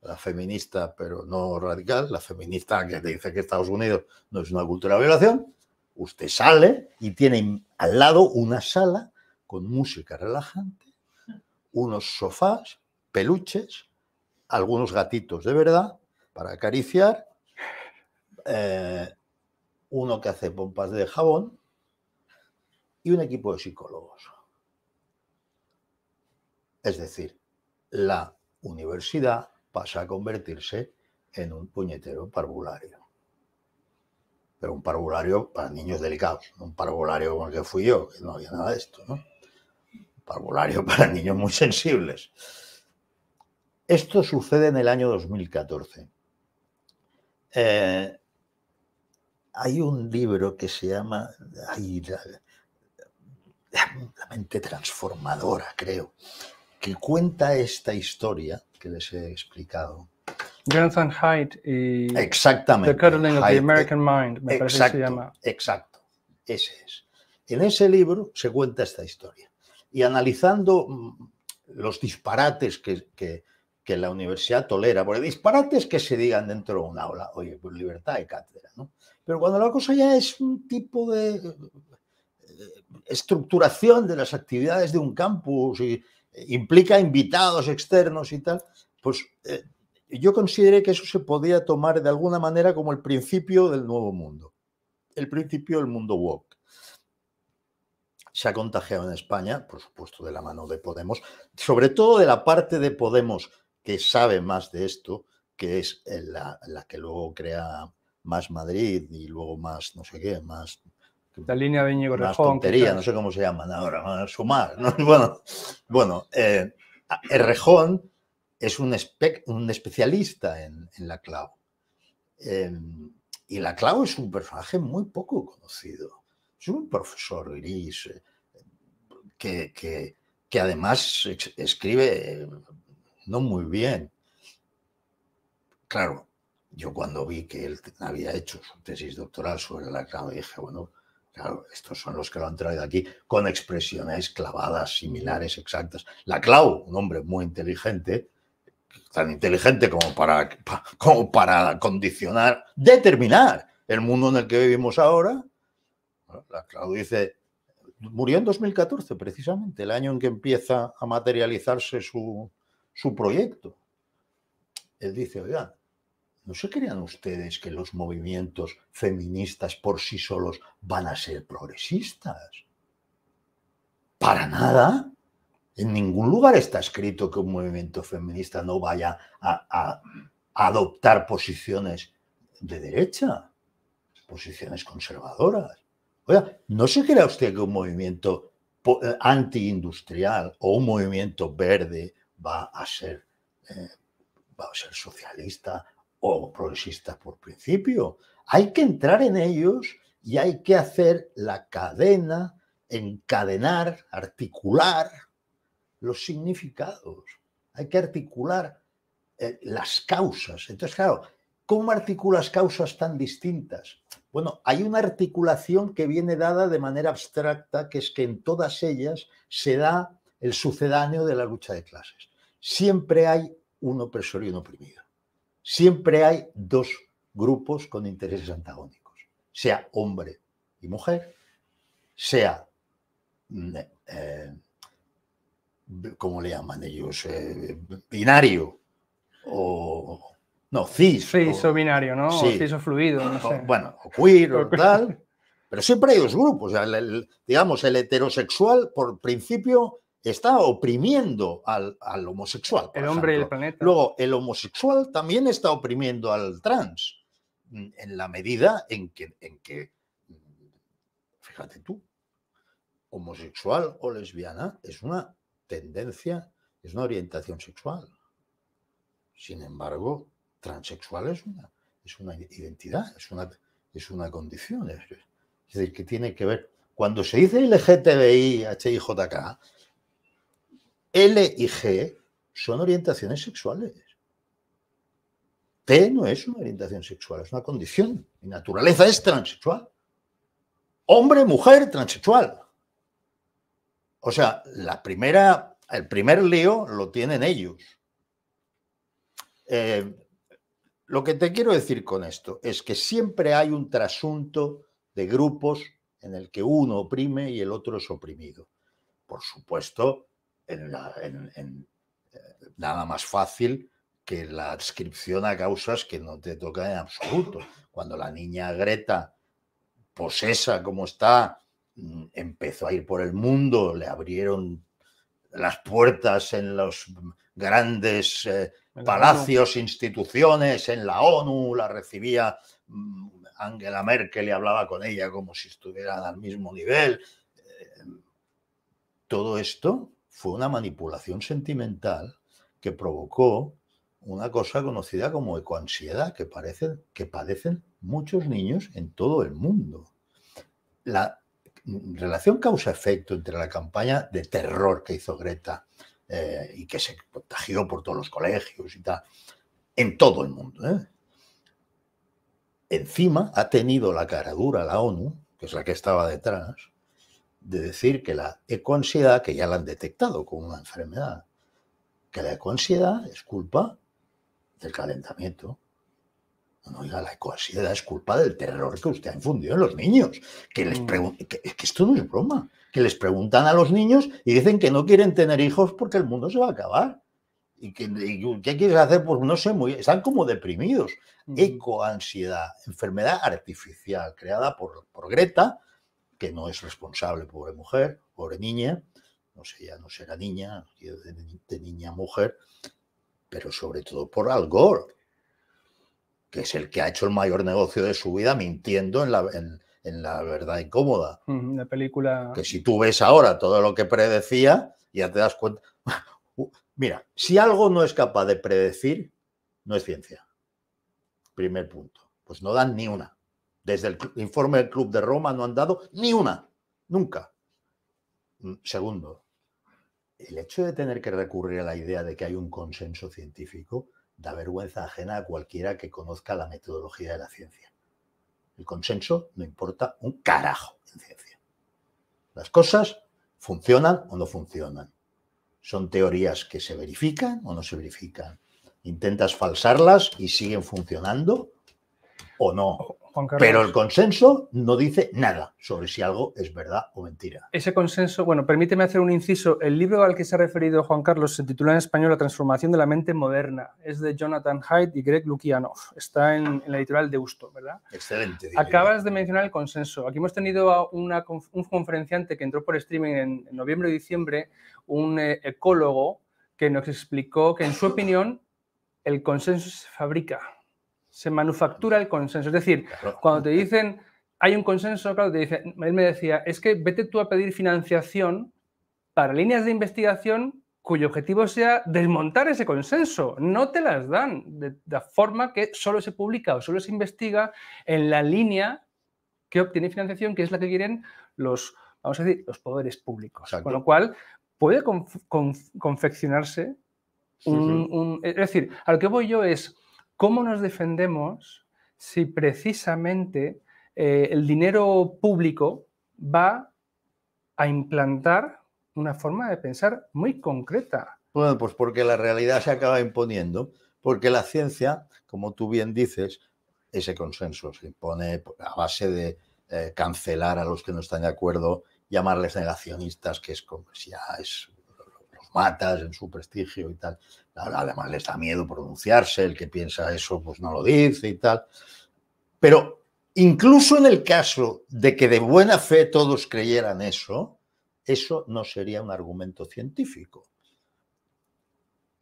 la feminista, pero no radical, la feminista que dice que Estados Unidos no es una cultura de violación, usted sale y tiene al lado una sala con música relajante, unos sofás, peluches algunos gatitos de verdad para acariciar, eh, uno que hace pompas de jabón y un equipo de psicólogos. Es decir, la universidad pasa a convertirse en un puñetero parvulario. Pero un parvulario para niños delicados, un parvulario como el que fui yo, que no había nada de esto, ¿no? Un parvulario para niños muy sensibles. Esto sucede en el año 2014. Eh, hay un libro que se llama la, mente transformadora, creo, que cuenta esta historia que les he explicado. Jonathan Haidt y The Cuddling of the American Mind, me exacto, parece que se llama. Exacto, ese es. En ese libro se cuenta esta historia. Y analizando mm, los disparates que, que la universidad tolera, porque disparates que se digan dentro de un aula, oye, pues libertad de cátedra, ¿no? Pero cuando la cosa ya es un tipo de eh, eh, estructuración de las actividades de un campus y eh, implica invitados externos y tal, pues yo consideré que eso se podía tomar de alguna manera como el principio del nuevo mundo, el principio del mundo woke. Se ha contagiado en España, por supuesto, de la mano de Podemos, sobre todo de la parte de Podemos que sabe más de esto, que es eh, la, que luego crea más Madrid y luego más no sé qué, más la línea de no sé cómo se llaman ahora, sumar. Bueno, bueno eh, eh, Rejón es un, un especialista en, la Clau. Em, y la Clau es un personaje muy poco conocido. Es un profesor gris que, que, que, además escribe no, muy bien. Claro, yo cuando vi que él había hecho su tesis doctoral sobre la clave, dije, bueno, claro, estos son los que lo han traído aquí con expresiones clavadas, similares, exactas. La Clau, un hombre muy inteligente, tan inteligente como para, como para condicionar, determinar el mundo en el que vivimos ahora. La Clau dice, murió en 2014, precisamente, el año en que empieza a materializarse su, su proyecto. Él dice, oiga, ¿no se crean ustedes que los movimientos feministas por sí solos van a ser progresistas? Para nada. En ningún lugar está escrito que un movimiento feminista no vaya a, adoptar posiciones de derecha, posiciones conservadoras. Oiga, ¿no se crea usted que un movimiento eh, antiindustrial o un movimiento verde va a ser, eh, a ser socialista o progresista por principio. Hay que entrar en ellos y hay que hacer la cadena, encadenar, articular los significados. Hay que articular eh, las causas. Entonces, claro, ¿cómo articulas causas tan distintas? Bueno, hay una articulación que viene dada de manera abstracta, que es que en todas ellas se da el sucedáneo de la lucha de clases siempre hay un opresor y un oprimido. Siempre hay dos grupos con intereses antagónicos, sea hombre y mujer, sea, mm, eh, ¿cómo le llaman ellos? Eh, binario o... No, cis. Cis o, binario, ¿no? O cis o fluido, no sé. Bueno, o queer o tal. Pero siempre hay dos grupos. digamos, el heterosexual, por principio, está oprimiendo al, al homosexual. El hombre del y el planeta. Luego, el homosexual también está oprimiendo al trans, mm, en la medida en que, en que mm, fíjate tú, homosexual o lesbiana es una tendencia, es una orientación sexual. Sin embargo, transexual es una, es una identidad, es una, es una condición. Es, es decir, que tiene que ver. Cuando se dice LGTBI, HIJK, L y G son orientaciones sexuales. T no es una orientación sexual, es una condición. Mi naturaleza es transexual. Hombre, mujer, transexual. O sea, la primera, el primer lío lo tienen ellos. Eh, lo que te quiero decir con esto es que siempre hay un trasunto de grupos en el que uno oprime y el otro es oprimido. Por supuesto, eh, nada más fácil que la adscripción a causas que no te toca en absoluto. Cuando la niña Greta, posesa como está, mm, empezó a ir por el mundo, le abrieron las puertas en los grandes eh, palacios, instituciones, en la ONU, la recibía mm, Angela Merkel y hablaba con ella como si estuvieran al mismo nivel. Eh, todo esto fue una manipulación sentimental que provocó una cosa conocida como ecoansiedad que, que padecen muchos niños en todo el mundo. La relación causa-efecto entre la campaña de terror que hizo Greta eh, y que se contagió por todos los colegios y tal, en todo el mundo. ¿eh? Encima ha tenido la cara dura la ONU, que es la que estaba detrás, de decir que la ecoansiedad, que ya la han detectado como una enfermedad, que la ecoansiedad es culpa del calentamiento. No, la ecoansiedad es culpa del terror que usted ha infundido en los niños. Que les mm. que, esto no es broma. Que les preguntan a los niños y dicen que no quieren tener hijos porque el mundo se va a acabar. ¿Y, que, qué quieres hacer? Pues no sé, muy, están como deprimidos. Mm. Ecoansiedad, enfermedad artificial creada por, por Greta, que no es responsable, pobre mujer, pobre niña, no sé, ya no será niña, de niña a mujer, pero sobre todo por Al Gore, que es el que ha hecho el mayor negocio de su vida mintiendo en la, en, en la verdad incómoda. La película. Que si tú ves ahora todo lo que predecía, ya te das cuenta. Uh, mira, si algo no es capaz de predecir, no es ciencia. Primer punto. Pues no dan ni una. Desde el informe del Club de Roma no han dado ni una, nunca. Mm, segundo, el hecho de tener que recurrir a la idea de que hay un consenso científico da vergüenza ajena a cualquiera que conozca la metodología de la ciencia. El consenso no importa un carajo en ciencia. Las cosas funcionan o no funcionan. Son teorías que se verifican o no se verifican. Intentas falsarlas y siguen funcionando o no. Pero el consenso no dice nada sobre si algo es verdad o mentira. Ese consenso, bueno, permíteme hacer un inciso. El libro al que se ha referido Juan Carlos se titula en español La transformación de la mente moderna. Es de Jonathan Haidt y Greg Lukianoff. Está en, la editorial de Usto, ¿verdad? Excelente. Acabas de mencionar el consenso. Aquí hemos tenido a una, un conferenciante que entró por streaming en, noviembre y diciembre, un eh, ecólogo que nos explicó que, en su opinión, el consenso se fabrica se manufactura el consenso. Es decir, cuando te dicen hay un consenso, claro, te dice, él me decía, es que vete tú a pedir financiación para líneas de investigación cuyo objetivo sea desmontar ese consenso. No te las dan de la forma que solo se publica o solo se investiga en la línea que obtiene financiación, que es la que quieren los, vamos a decir, los poderes públicos. Con lo cual, puede confeccionarse un, un... Es decir, a lo que voy yo es ¿Cómo nos defendemos si precisamente eh, el dinero público va a implantar una forma de pensar muy concreta? Bueno, pues porque la realidad se acaba imponiendo, porque la ciencia, como tú bien dices, ese consenso se impone a base de eh, cancelar a los que no están de acuerdo, llamarles negacionistas, que es como si ya ah, es matas, en su prestigio y tal. Además les da miedo pronunciarse, el que piensa eso pues no lo dice y tal. Pero incluso en el caso de que de buena fe todos creyeran eso, eso no sería un argumento científico.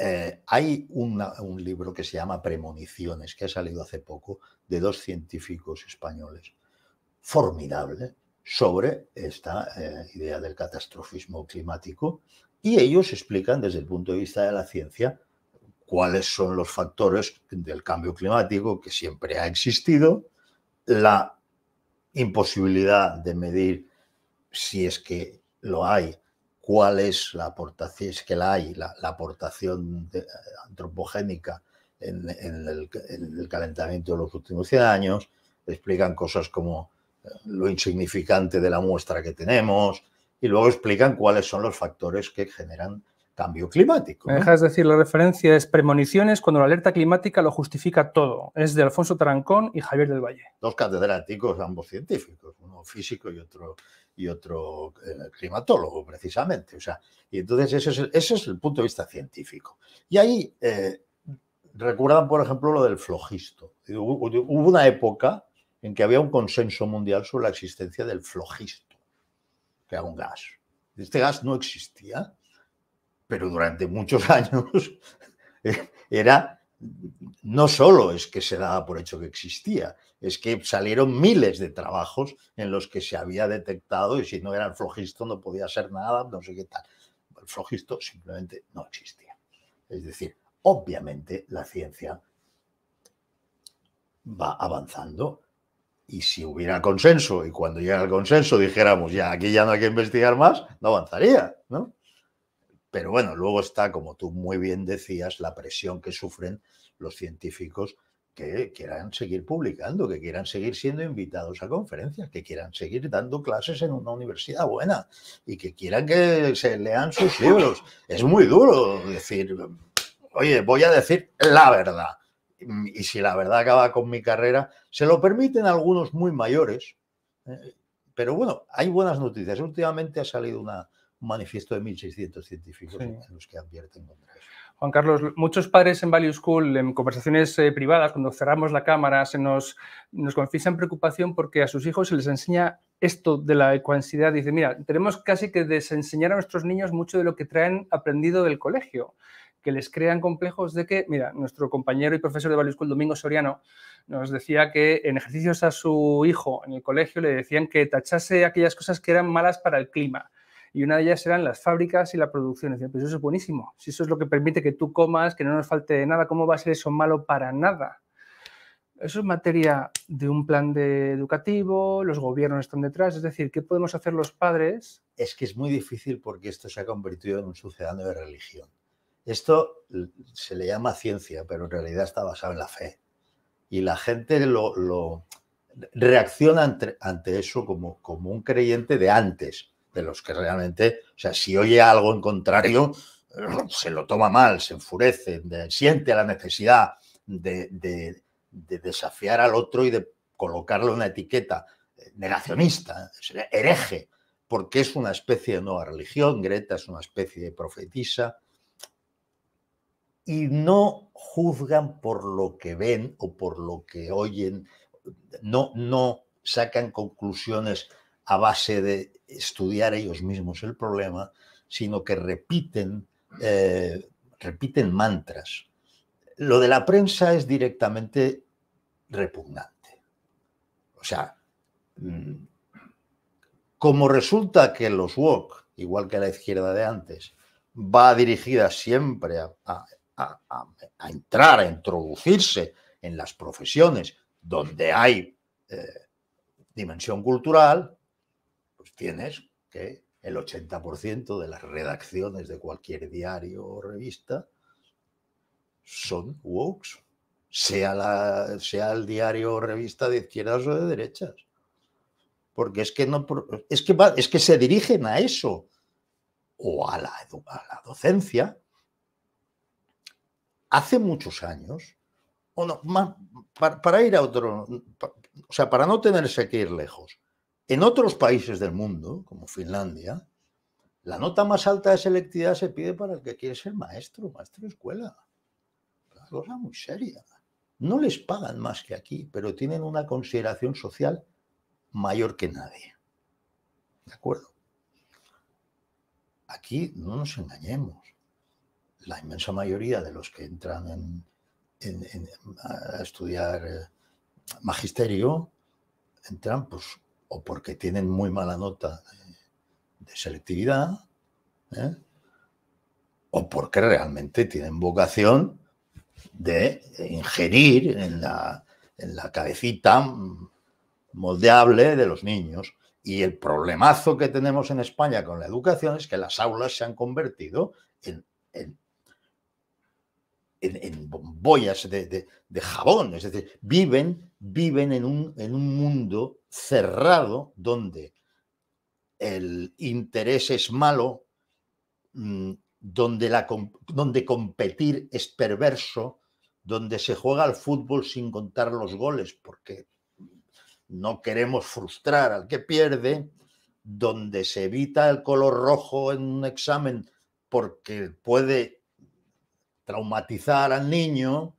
Eh, hay un libro que se llama Premoniciones, que ha salido hace poco, de dos científicos españoles, formidable, sobre esta eh, idea del catastrofismo climático, y ellos explican desde el punto de vista de la ciencia cuáles son los factores del cambio climático que siempre ha existido, la imposibilidad de medir si es que lo hay, cuál es la aportación, es que la hay, la, aportación eh, antropogénica en, el, en, el, calentamiento de los últimos 100 años, explican cosas como eh, lo insignificante de la muestra que tenemos, y luego explican cuáles son los factores que generan cambio climático. ¿no? Me decir, la referencia es premoniciones cuando la alerta climática lo justifica todo. Es de Alfonso Tarancón y Javier del Valle. Dos catedráticos, ambos científicos, uno físico y otro, y otro eh, climatólogo, precisamente. O sea, y entonces ese es, el, punto de vista científico. Y ahí eh, recuerdan, por ejemplo, lo del flojisto. Hubo una época en que había un consenso mundial sobre la existencia del flojisto que era un gas. Este gas no existía, pero durante muchos años eh, era, no solo es que se daba por hecho que existía, es que salieron miles de trabajos en los que se había detectado y si no era el flogisto no podía ser nada, no sé qué tal. El flogisto simplemente no existía. Es decir, obviamente la ciencia va avanzando y si hubiera consenso y cuando llega el consenso dijéramos, ya, aquí ya no hay que investigar más, no avanzaría, ¿no? Pero bueno, luego está, como tú muy bien decías, la presión que sufren los científicos que quieran seguir publicando, que quieran seguir siendo invitados a conferencias, que quieran seguir dando clases en una universidad buena y que quieran que se lean sus libros. Es muy duro decir, oye, voy a decir la verdad. Mm, y si la verdad acaba con mi carrera, se lo permiten algunos muy mayores. Eh, pero bueno, hay buenas noticias. Últimamente ha salido un manifiesto de 1.600 científicos en los que advierten contra eso. Juan Carlos, muchos padres en Value School, en conversaciones eh, privadas, cuando cerramos la cámara, se nos, confiesan preocupación porque a sus hijos se les enseña esto de la ecuansidad. Dice, mira, tenemos casi que desenseñar a nuestros niños mucho de lo que traen aprendido del colegio que les crean complejos de que, mira, nuestro compañero y profesor de Value School, Domingo Soriano, nos decía que en ejercicios a su hijo en el colegio le decían que tachase aquellas cosas que eran malas para el clima. Y una de ellas eran las fábricas y la producción. Decían, pues eso es buenísimo. Si eso es lo que permite que tú comas, que no nos falte nada, ¿cómo va a ser eso malo para nada? Eso es materia de un plan educativo, los gobiernos están detrás, es decir, ¿qué podemos hacer los padres? Es que es muy difícil porque esto se ha convertido en un sucedáneo de religión. Esto se le llama ciencia, pero en realidad está basado en la fe. Y la gente lo, reacciona ante, eso como, un creyente de antes, de los que realmente, o sea, si oye algo en contrario, se lo toma mal, se enfurece, siente la necesidad de, de, desafiar al otro y de colocarle una etiqueta eh, negacionista, hereje, porque es una especie de nueva religión, Greta es una especie de profetisa, y no juzgan por lo que ven o por lo que oyen, no, no sacan conclusiones a base de estudiar ellos mismos el problema, sino que repiten, eh, repiten mantras. Lo de la prensa es directamente repugnante. O sea, mm, como resulta que los woke, igual que la izquierda de antes, va dirigida siempre a a, entrar, a introducirse en las profesiones donde hay eh, dimensión cultural, pues tienes que el 80% de las redacciones de cualquier diario o revista son wokes, sea, sea el diario o revista de izquierdas o de derechas. Porque es que, no, es que, es que se dirigen a eso, o a la docencia, hace muchos años, o no, para, ir a otro, o sea, para no tenerse que ir lejos, en otros países del mundo, como Finlandia, la nota más alta de selectividad se pide para el que quiere ser maestro, maestro de escuela. Una cosa muy seria. No les pagan más que aquí, pero tienen una consideración social mayor que nadie. ¿De acuerdo? Aquí no nos engañemos la inmensa mayoría de los que entran a estudiar eh, magisterio entran pues, o porque tienen muy mala nota de, selectividad ¿eh? o porque realmente tienen vocación de ingerir en la, cabecita moldeable de los niños. Y el problemazo que tenemos en España con la educación es que las aulas se han convertido en en, bombollas de, jabón. Es decir, viven, viven en, un, en un mundo cerrado donde el interés es malo, mm, donde, la, donde competir es perverso, donde se juega al fútbol sin contar los goles, porque no queremos frustrar al que pierde, donde se evita el color rojo en un examen porque puede traumatizar al niño,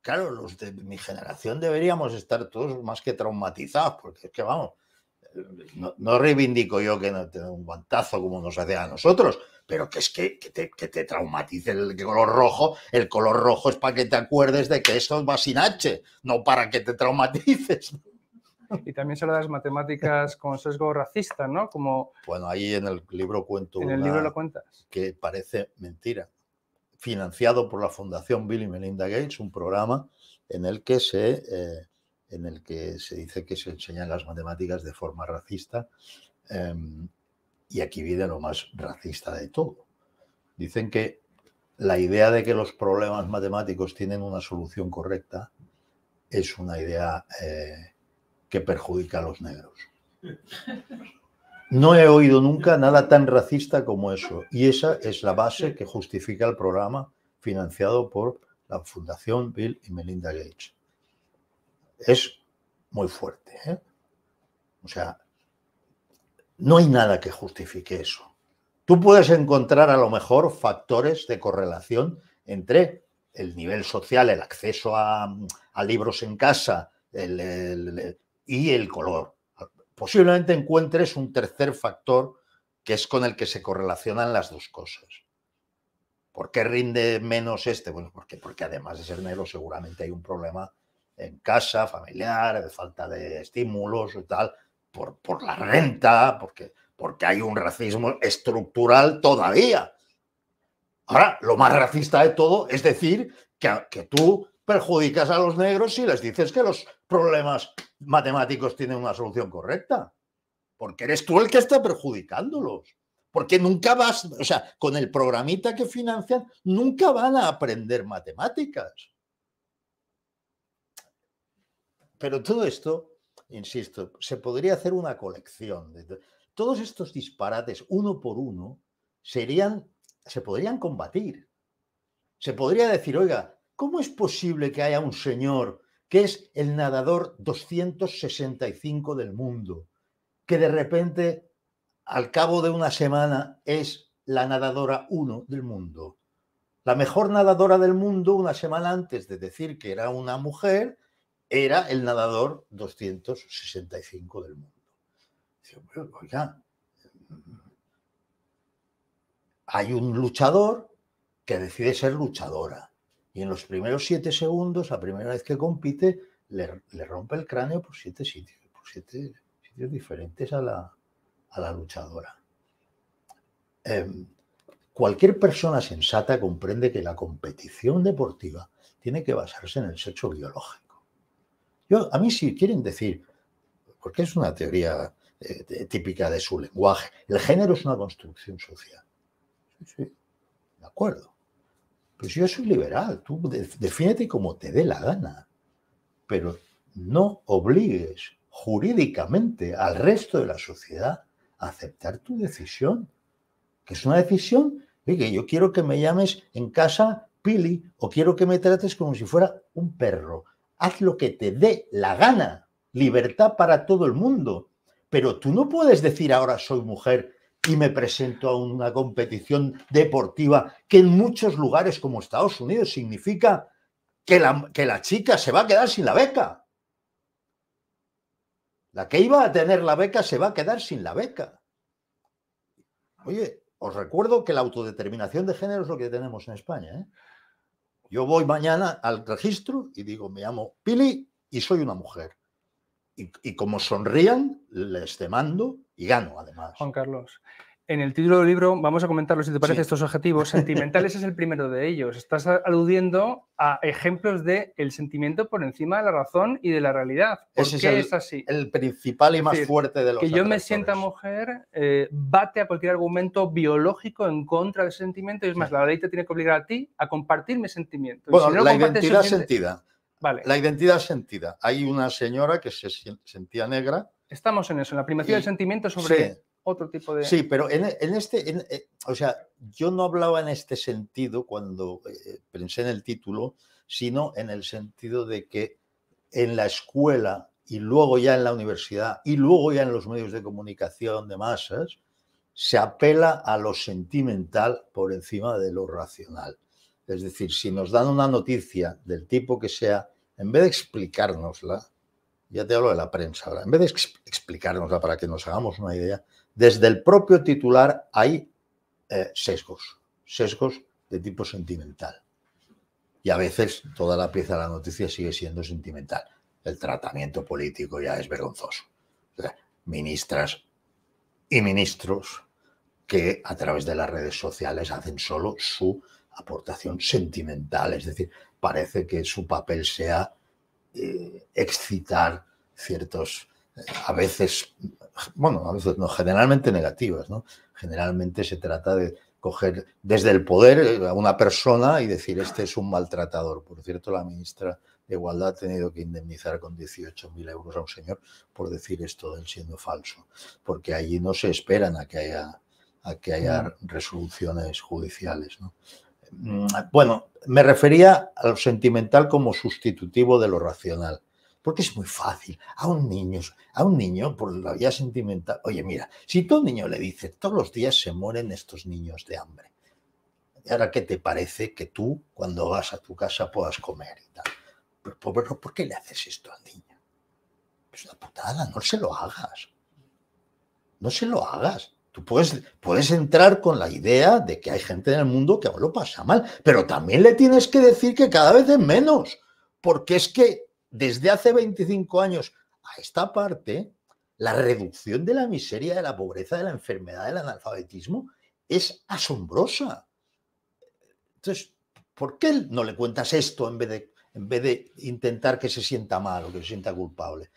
claro, los de mi generación deberíamos estar todos más que traumatizados, porque es que vamos, no, reivindico yo que no tenga un guantazo como nos hacía a nosotros, pero que es que, que, te, que, traumatice el color rojo, el color rojo es para que te acuerdes de que eso va sin H, no para que te traumatices. Y también se das matemáticas con sesgo racista, ¿no? Como... Bueno, ahí en el libro cuento. En el libro lo cuentas. Que parece mentira financiado por la Fundación Bill y Melinda Gates, un programa en el que se, eh, en el que se dice que se enseñan las matemáticas de forma racista. Em, y aquí viene lo más racista de todo. Dicen que la idea de que los problemas matemáticos tienen una solución correcta es una idea eh, que perjudica a los negros. No he oído nunca nada tan racista como eso. Y esa es la base que justifica el programa financiado por la Fundación Bill y Melinda Gates. Es muy fuerte. ¿eh? O sea, no hay nada que justifique eso. Tú puedes encontrar a lo mejor factores de correlación entre el nivel social, el acceso a, libros en casa y el color posiblemente encuentres un tercer factor que es con el que se correlacionan las dos cosas. ¿Por qué rinde menos este? Bueno, porque, porque además de ser negro seguramente hay un problema en casa, familiar, de falta de estímulos y tal, por, por la renta, porque, porque hay un racismo estructural todavía. Ahora, lo más racista de todo es decir que, que tú perjudicas a los negros si les dices que los problemas matemáticos tienen una solución correcta. Porque eres tú el que está perjudicándolos. Porque nunca vas, o sea, con el programita que financian, nunca van a aprender matemáticas. Pero todo esto, insisto, se podría hacer una colección. De todos estos disparates, uno por uno, serían, se podrían combatir. Se podría decir, oiga, ¿Cómo es posible que haya un señor que es el nadador 265 del mundo, que de repente, al cabo de una semana, es la nadadora 1 del mundo? La mejor nadadora del mundo, una semana antes de decir que era una mujer, era el nadador 265 del mundo. hay un luchador que decide ser luchadora. Y en los primeros siete segundos, la primera vez que compite, le, rompe el cráneo por siete sitios, por siete sitios diferentes a la, luchadora. Em, cualquier persona sensata comprende que la competición deportiva tiene que basarse en el sexo biológico. Yo, a mí si quieren decir, porque es una teoría eh, típica de su lenguaje, el género es una construcción social. Sí, sí, de acuerdo. Pues yo soy liberal, tú defínete como te dé la gana, pero no obligues jurídicamente al resto de la sociedad a aceptar tu decisión, que es una decisión, oye, yo quiero que me llames en casa Pili o quiero que me trates como si fuera un perro. Haz lo que te dé la gana, libertad para todo el mundo, pero tú no puedes decir ahora soy mujer y me presento a una competición deportiva que en muchos lugares como Estados Unidos significa que la, que la chica se va a quedar sin la beca. La que iba a tener la beca se va a quedar sin la beca. Oye, os recuerdo que la autodeterminación de género es lo que tenemos en España. ¿eh? Yo voy mañana al registro y digo, me llamo Pili y soy una mujer. Y, y como sonrían, les demando y gano además. Juan Carlos. En el título del libro vamos a comentarlo, si te parece, estos objetivos sentimentales es el primero de ellos. Estás aludiendo a ejemplos de el sentimiento por encima de la razón y de la realidad. es, el, así? El principal y más fuerte de los. Que yo me sienta mujer eh, bate a cualquier argumento biológico en contra del sentimiento y es más, la ley te tiene que obligar a ti a compartir mi sentimiento. la identidad sentida. Vale. La identidad sentida. Hay una señora que se sentía negra Estamos en eso, en la primacía del sentimiento sobre otro tipo de... Sí, pero en, este, eh, o sea, yo no hablaba en este sentido cuando eh, pensé en el título, sino en el sentido de que en la escuela y luego ya en la universidad y luego ya en los medios de comunicación de masas, se apela a lo sentimental por encima de lo racional. Es decir, si nos dan una noticia del tipo que sea, en vez de explicárnosla, ya te hablo de la prensa ahora, en vez de explicárnosla para que nos hagamos una idea, desde el propio titular hay eh, sesgos, sesgos de tipo sentimental. Y a veces toda la pieza de la noticia sigue siendo sentimental. El tratamiento político ya es vergonzoso. ministras y ministros que a través de las redes sociales hacen solo su aportación sentimental, es decir, parece que su papel sea eh, excitar ciertos, eh, a veces, bueno, a veces no, generalmente negativas, ¿no? Generalmente se trata de coger desde el poder eh, a una persona y decir, este es un maltratador. Por cierto, la ministra de Igualdad ha tenido que indemnizar con 18.000 euros a un señor por decir esto él siendo falso, porque allí no se esperan a que haya, a que haya mm. resoluciones judiciales. ¿no? Mm, bueno, me refería a lo sentimental como sustitutivo de lo racional. Porque es muy fácil. A un niño, a un niño por la vía sentimental. Oye, mira, si tú un niño le dices, todos los días se mueren estos niños de hambre. ¿Y ahora qué te parece que tú, cuando vas a tu casa, puedas comer y tal? Pero, pues, pues, pobre, ¿por qué le haces esto al niño? Es pues una putada, no se lo hagas. No se lo hagas. Tú puedes, puedes entrar con la idea de que hay gente en el mundo que lo pasa mal, pero también le tienes que decir que cada vez es menos, porque es que desde hace 25 años a esta parte, la reducción de la miseria, de la pobreza, de la enfermedad, del analfabetismo es asombrosa. Entonces, ¿por qué no le cuentas esto en vez de en vez de intentar que se sienta mal o que se sienta culpable.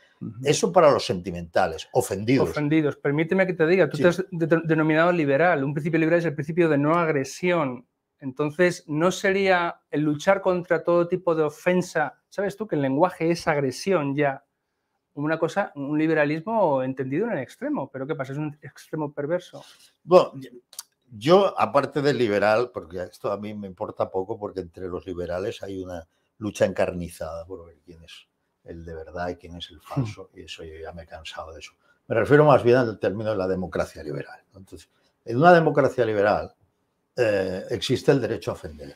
Eso para los sentimentales, ofendidos. Ofendidos. Permíteme que te diga, tú te has denominado liberal. Un principio liberal es el principio de no agresión. Entonces, ¿no sería el luchar contra todo tipo de ofensa? ¿Sabes tú que el lenguaje es agresión ya? Una cosa, un liberalismo entendido en el extremo, pero ¿qué pasa? Es un extremo perverso. Bueno, yo, aparte del liberal, porque esto a mí me importa poco, porque entre los liberales hay una, lucha encarnizada por ver quién es el de verdad y quién es el hmm. falso, y eso ya me he cansado de eso. Me refiero más bien al término de la democracia liberal. Entonces, en una democracia liberal eh, existe el derecho a ofender.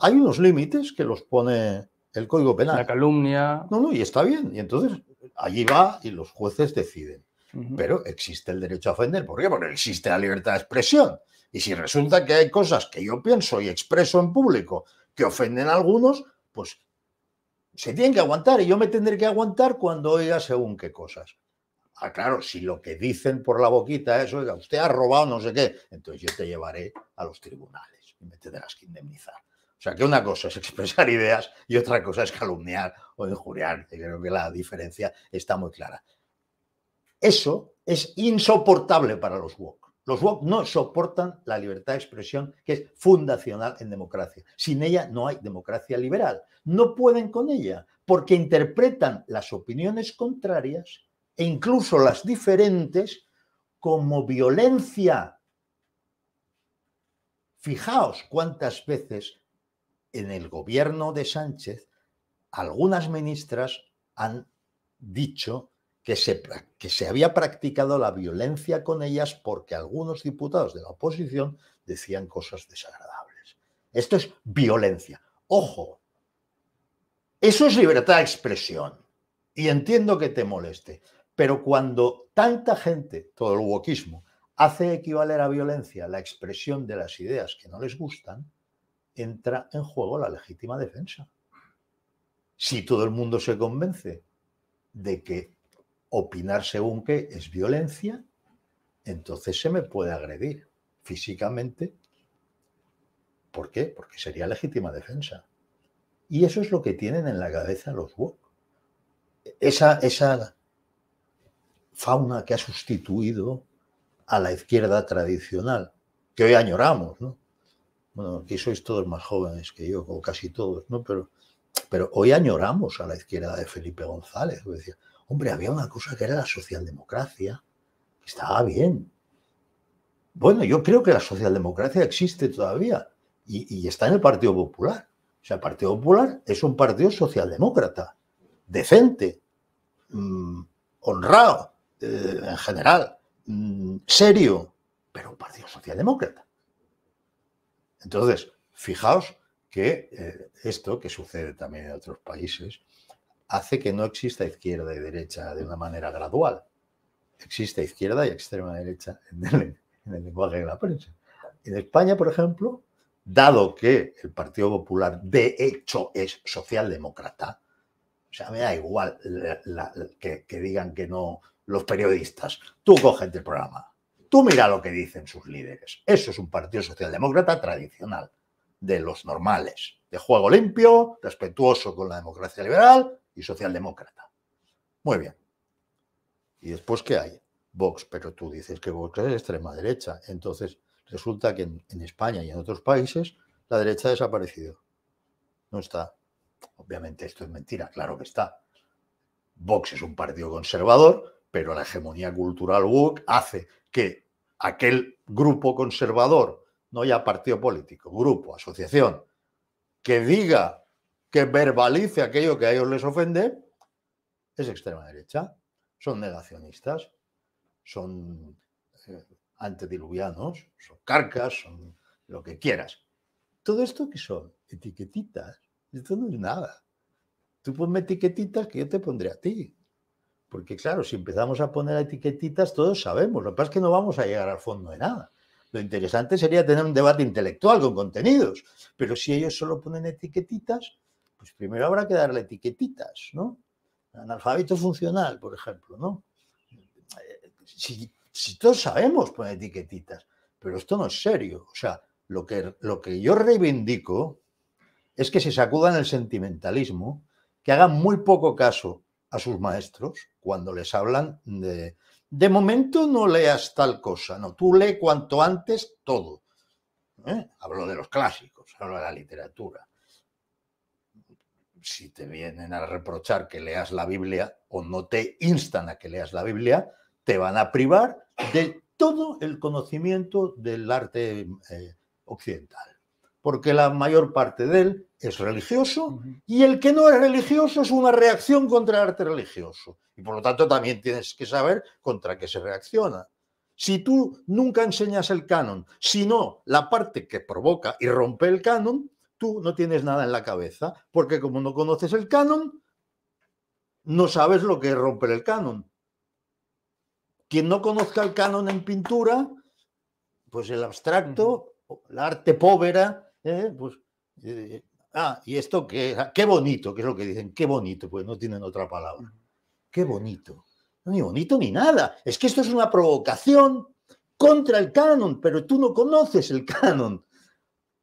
Hay unos límites que los pone el Código Penal. La calumnia. No, no, y está bien. Y entonces allí va y los jueces deciden. Pero existe el derecho a ofender. ¿Por qué? Porque existe la libertad de expresión. Y si resulta que hay cosas que yo pienso y expreso en público que ofenden a algunos, pues se tienen que aguantar y yo me tendré que aguantar cuando oiga según qué cosas. Ah, claro, si lo que dicen por la boquita es, oiga, usted ha robado no sé qué, entonces yo te llevaré a los tribunales y me tendrás que indemnizar. O sea que una cosa es expresar ideas y otra cosa es calumniar o injuriar. Creo que la diferencia está muy clara. Eso es insoportable para los woke. Los WOC no soportan la libertad de expresión que es fundacional en democracia. Sin ella no hay democracia liberal. No pueden con ella porque interpretan las opiniones contrarias e incluso las diferentes como violencia. Fijaos cuántas veces en el gobierno de Sánchez algunas ministras han dicho que se, que se había practicado la violencia con ellas porque algunos diputados de la oposición decían cosas desagradables. Esto es violencia. Ojo, eso es libertad de expresión. Y entiendo que te moleste, pero cuando tanta gente, todo el wokismo, hace equivaler a violencia la expresión de las ideas que no les gustan, entra en juego la legítima defensa. Si todo el mundo se convence de que opinar según qué es violencia, entonces se me puede agredir físicamente. ¿Por qué? Porque sería legítima defensa. Y eso es lo que tienen en la cabeza los WOC. Esa, esa fauna que ha sustituido a la izquierda tradicional, que hoy añoramos, ¿no? Bueno, aquí sois todos más jóvenes que yo, o casi todos, ¿no? Pero, pero hoy añoramos a la izquierda de Felipe González. Decía, Hombre, había una cosa que era la socialdemocracia, que estaba bien. Bueno, yo creo que la socialdemocracia existe todavía y, está en el Partido Popular. O sea, el Partido Popular es un partido socialdemócrata, decente, mm, honrado eh, en general, mm, serio, pero un partido socialdemócrata. Entonces, fijaos que eh, esto que sucede también en otros países, hace que no exista izquierda y derecha de una manera gradual. Existe izquierda y extrema derecha en el, en el lenguaje de la prensa. En España, por ejemplo, dado que el Partido Popular de hecho es socialdemócrata, o sea, me da igual que, digan que no los periodistas. Tú coges el programa. Tú mira lo que dicen sus líderes. Eso es un partido socialdemócrata tradicional, de los normales, de juego limpio, respetuoso con la democracia liberal y socialdemócrata. Muy bien. ¿Y después qué hay? Vox, pero tú dices que Vox es extrema derecha. Entonces, resulta que en, España y en otros países la derecha ha desaparecido. No está. Obviamente esto es mentira, claro que está. Vox es un partido conservador, pero la hegemonía cultural Vox hace que aquel grupo conservador, no ya partido político, grupo, asociación, que diga que verbalice aquello que a ellos les ofende, es extrema derecha. Son negacionistas, son eh, antediluvianos, son carcas, son lo que quieras. Todo esto que son etiquetitas, esto no es nada. Tú ponme etiquetitas que yo te pondré a ti. Porque claro, si empezamos a poner etiquetitas, todos sabemos. Lo que pasa es que no vamos a llegar al fondo de nada. Lo interesante sería tener un debate intelectual con contenidos. Pero si ellos solo ponen etiquetitas, pues primero habrá que darle etiquetitas, ¿no? Analfabeto funcional, por ejemplo, ¿no? Si, todos sabemos poner etiquetitas, pero esto no es serio. O sea, lo que, lo que yo reivindico es que se sacudan el sentimentalismo, que hagan muy poco caso a sus maestros cuando les hablan de, de momento no leas tal cosa, no, tú lee cuanto antes todo. ¿Eh? Hablo de los clásicos, hablo de la literatura si te vienen a reprochar que leas la Biblia o no te instan a que leas la Biblia, te van a privar de todo el conocimiento del arte eh, occidental, porque la mayor parte de él es religioso y el que no es religioso es una reacción contra el arte religioso. Y por lo tanto también tienes que saber contra qué se reacciona. Si tú nunca enseñas el canon, sino la parte que provoca y rompe el canon, no tienes nada en la cabeza, porque como no conoces el canon, no sabes lo que es romper el canon. Quien no conozca el canon en pintura, pues el abstracto, la arte povera, eh, pues... Eh, ah, y esto que... Ah, qué bonito, que es lo que dicen, qué bonito, pues no tienen otra palabra. Qué bonito. ni bonito ni nada. Es que esto es una provocación contra el canon, pero tú no conoces el canon.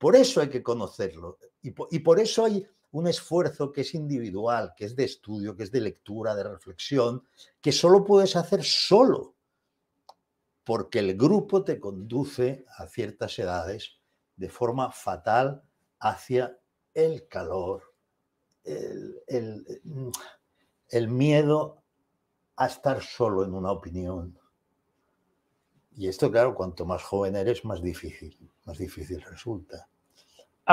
Por eso hay que conocerlo y por, eso hay un esfuerzo que es individual, que es de estudio, que es de lectura, de reflexión, que solo puedes hacer solo, porque el grupo te conduce a ciertas edades de forma fatal hacia el calor, el, el mm, miedo a estar solo en una opinión. Y esto, claro, cuanto más joven eres, más difícil, más difícil resulta.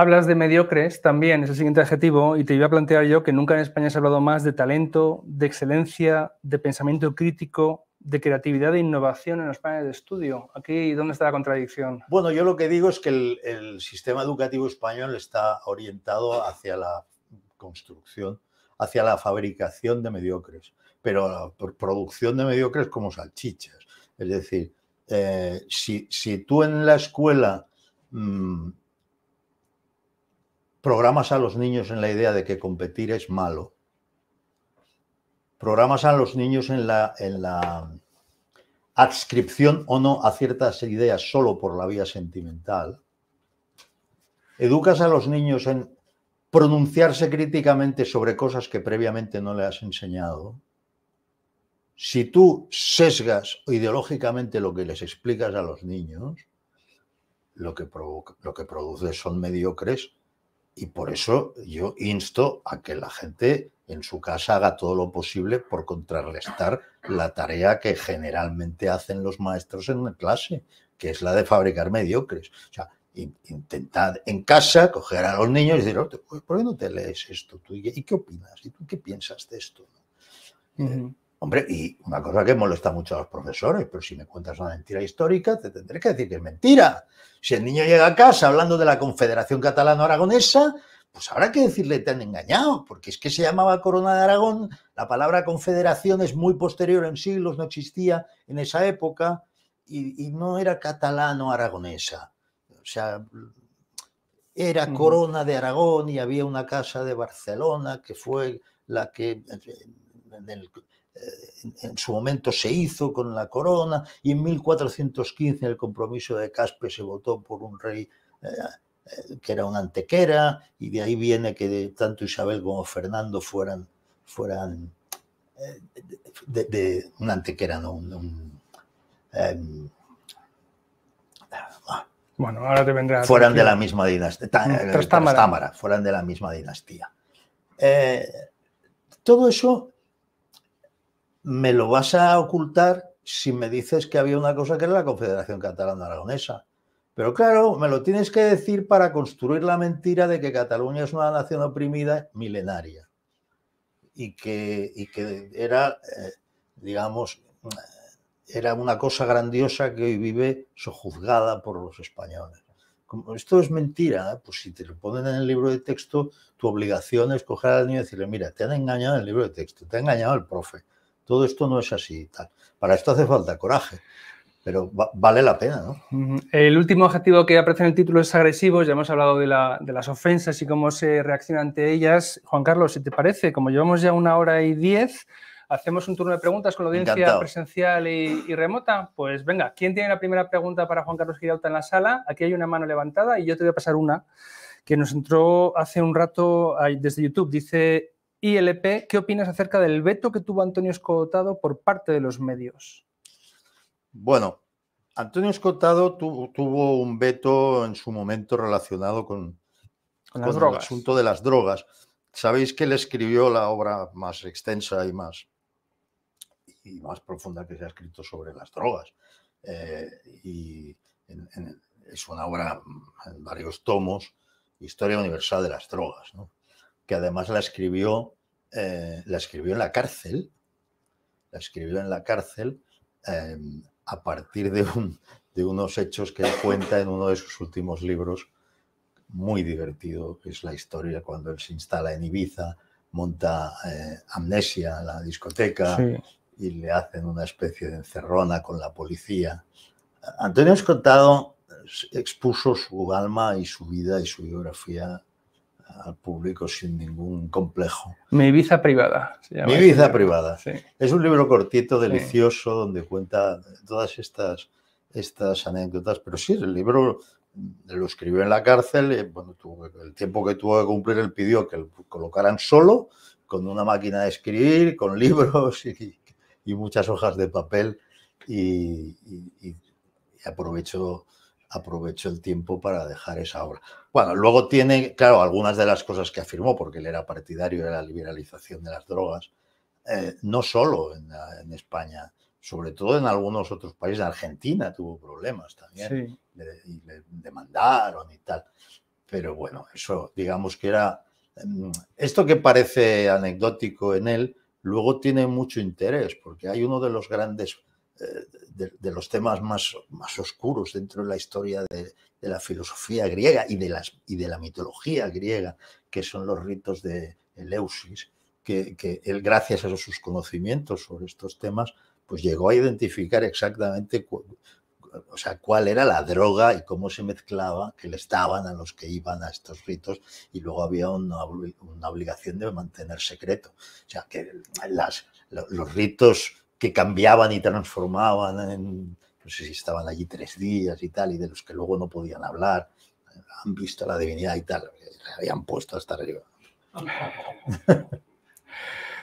Hablas de mediocres también, es el siguiente adjetivo, y te iba a plantear yo que nunca en España se ha hablado más de talento, de excelencia, de pensamiento crítico, de creatividad e innovación en los planes de estudio. Aquí, ¿dónde está la contradicción? Bueno, yo lo que digo es que el, sistema educativo español está orientado hacia la construcción, hacia la fabricación de mediocres, pero la producción de mediocres como salchichas. Es decir, eh, si, tú en la escuela mm, programas a los niños en la idea de que competir es malo. Programas a los niños en la, adscripción o no a ciertas ideas solo por la vía sentimental. Educas a los niños en pronunciarse críticamente sobre cosas que previamente no le has enseñado. Si tú sesgas ideológicamente lo que les explicas a los niños, lo que, produce lo que produces son mediocres y por eso yo insto a que la gente en su casa haga todo lo posible por contrarrestar la tarea que generalmente hacen los maestros en clase, que es la de fabricar mediocres. O sea, intentad en casa coger a los niños y decir, ¿por qué no te lees esto? ¿Y qué opinas? ¿Y tú qué piensas de esto? Hombre, y una cosa que molesta mucho a los profesores, pero si me cuentas una mentira histórica, te tendré que decir que es mentira. Si el niño llega a casa hablando de la Confederación catalano Aragonesa, pues habrá que decirle te han engañado, porque es que se llamaba Corona de Aragón, la palabra confederación es muy posterior en siglos, no existía en esa época y, no era catalano-aragonesa. O sea, era Corona de Aragón y había una casa de Barcelona que fue la que en su momento se hizo con la corona y en 1415 en el compromiso de Caspe se votó por un rey eh, eh, que era un antequera y de ahí viene que tanto Isabel como Fernando fueran, fueran eh, de, antequera, no em, ah, bueno, ahora te mm, Fueran de la misma dinastía. Fueran de la misma dinastía. todo eso me lo vas a ocultar si me dices que había una cosa que era la Confederación Catalana Aragonesa. Pero claro, me lo tienes que decir para construir la mentira de que Cataluña es una nación oprimida milenaria y que, era, eh, digamos, era una cosa grandiosa que hoy vive sojuzgada por los españoles. Como esto es mentira, ¿eh? pues si te lo ponen en el libro de texto, tu obligación es coger al niño y decirle, mira, te han engañado en el libro de texto, te ha engañado el profe, todo esto no es así. Tal. Para esto hace falta coraje, pero vale la pena. ¿no? El último objetivo que aparece en el título es agresivo, ya hemos hablado de, las ofensas y cómo se reacciona ante ellas. Juan Carlos, si te parece, como llevamos ya una hora y diez, hacemos un turno de preguntas con la audiencia presencial y, y, remota. Pues venga, ¿quién tiene la primera pregunta para Juan Carlos Girauta en la sala? Aquí hay una mano levantada y yo te voy a pasar una que nos entró hace un rato desde YouTube. Dice y el e ¿qué opinas acerca del veto que tuvo Antonio Escotado por parte de los medios? Bueno, Antonio Escotado tuvo un veto en su momento relacionado con, el asunto de las drogas. Sabéis que él escribió la obra más extensa y más, y más profunda que se ha escrito sobre las drogas. Eh, y es una obra en varios tomos, Historia Universal de las Drogas. ¿no? que además la escribió, eh, la escribió en la cárcel, la escribió en la cárcel em, a partir de, unos hechos que él cuenta en uno de sus últimos libros, muy divertido, que es la historia cuando él se instala en Ibiza, monta eh, Amnesia, la discoteca, y le hacen una especie de encerrona con la policía. Antonio Escotado eh, expuso su alma y su vida y su biografía al público sin ningún complejo. Mi vida privada. Mi visa privada. Es un libro cortito, delicioso, donde cuenta todas estas, estas anécdotas. Pero sí, el libro lo escribió en la cárcel. Eh, el tiempo que tuvo que cumplir, él pidió que lo colocaran solo, con una máquina de escribir, con libros y, muchas hojas de papel. y, y aprovechó aprovecho el tiempo para dejar esa obra. Bueno, luego tiene, claro, algunas de las cosas que afirmó, porque él era partidario de la liberalización de las drogas, eh, no solo en, España, sobre todo en algunos otros países, Argentina tuvo problemas también, y le demandaron y tal. Pero bueno, eso digamos que era... Em, esto que parece anecdótico en él, luego tiene mucho interés, porque hay uno de los grandes de, los temas más, más oscuros dentro de la historia de, la filosofía griega y de, las, y de la mitología griega, que son los ritos de Eleusis, que, él, gracias a sus conocimientos sobre estos temas, pues llegó a identificar exactamente o sea, cuál era la droga y cómo se mezclaba, que le estaban a los que iban a estos ritos, y luego había una, obligación de mantener secreto. O sea, que los ritos que cambiaban y transformaban, en, no sé si estaban allí tres días y tal, y de los que luego no podían hablar, han visto la divinidad y tal, se habían puesto hasta arriba.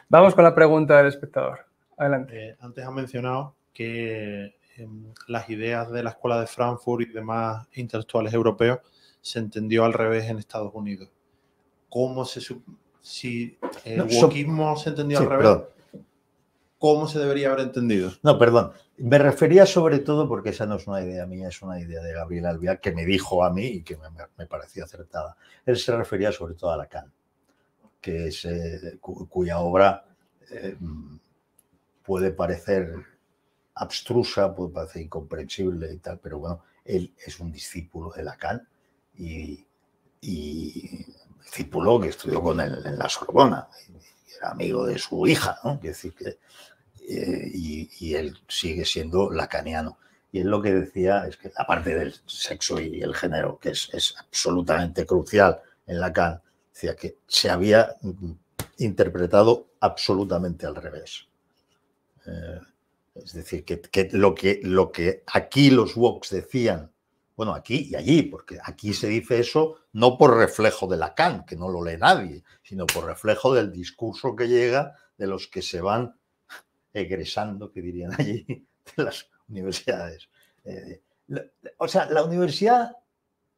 Vamos con la pregunta del espectador. Adelante. Eh, antes ha mencionado que em, las ideas de la Escuela de Frankfurt y demás intelectuales europeos se entendió al revés en Estados Unidos. ¿Cómo se... Si el wokismo se entendió al revés... Perdón cómo se debería haber entendido. No, perdón. Me refería sobre todo porque esa no es una idea mía, es una idea de Gabriel Albiar que me dijo a mí y que me, parecía pareció acertada. Él se refería sobre todo a Lacan, que eh, cuya obra eh, puede parecer abstrusa, puede parecer incomprensible y tal, pero bueno, él es un discípulo de Lacan y, y discípulo que estudió con él en la Sorbona, era amigo de su hija, ¿no? Es decir, que eh, y, él sigue siendo lacaniano. Y él lo que decía es que la parte del sexo y el género, que es, absolutamente crucial en Lacan, decía que se había mm, interpretado absolutamente al revés. Eh, es decir, que, lo que lo que aquí los WOX decían, bueno, aquí y allí, porque aquí se dice eso no por reflejo de Lacan, que no lo lee nadie, sino por reflejo del discurso que llega de los que se van egresando, que dirían allí, de las universidades. Eh, o sea, la universidad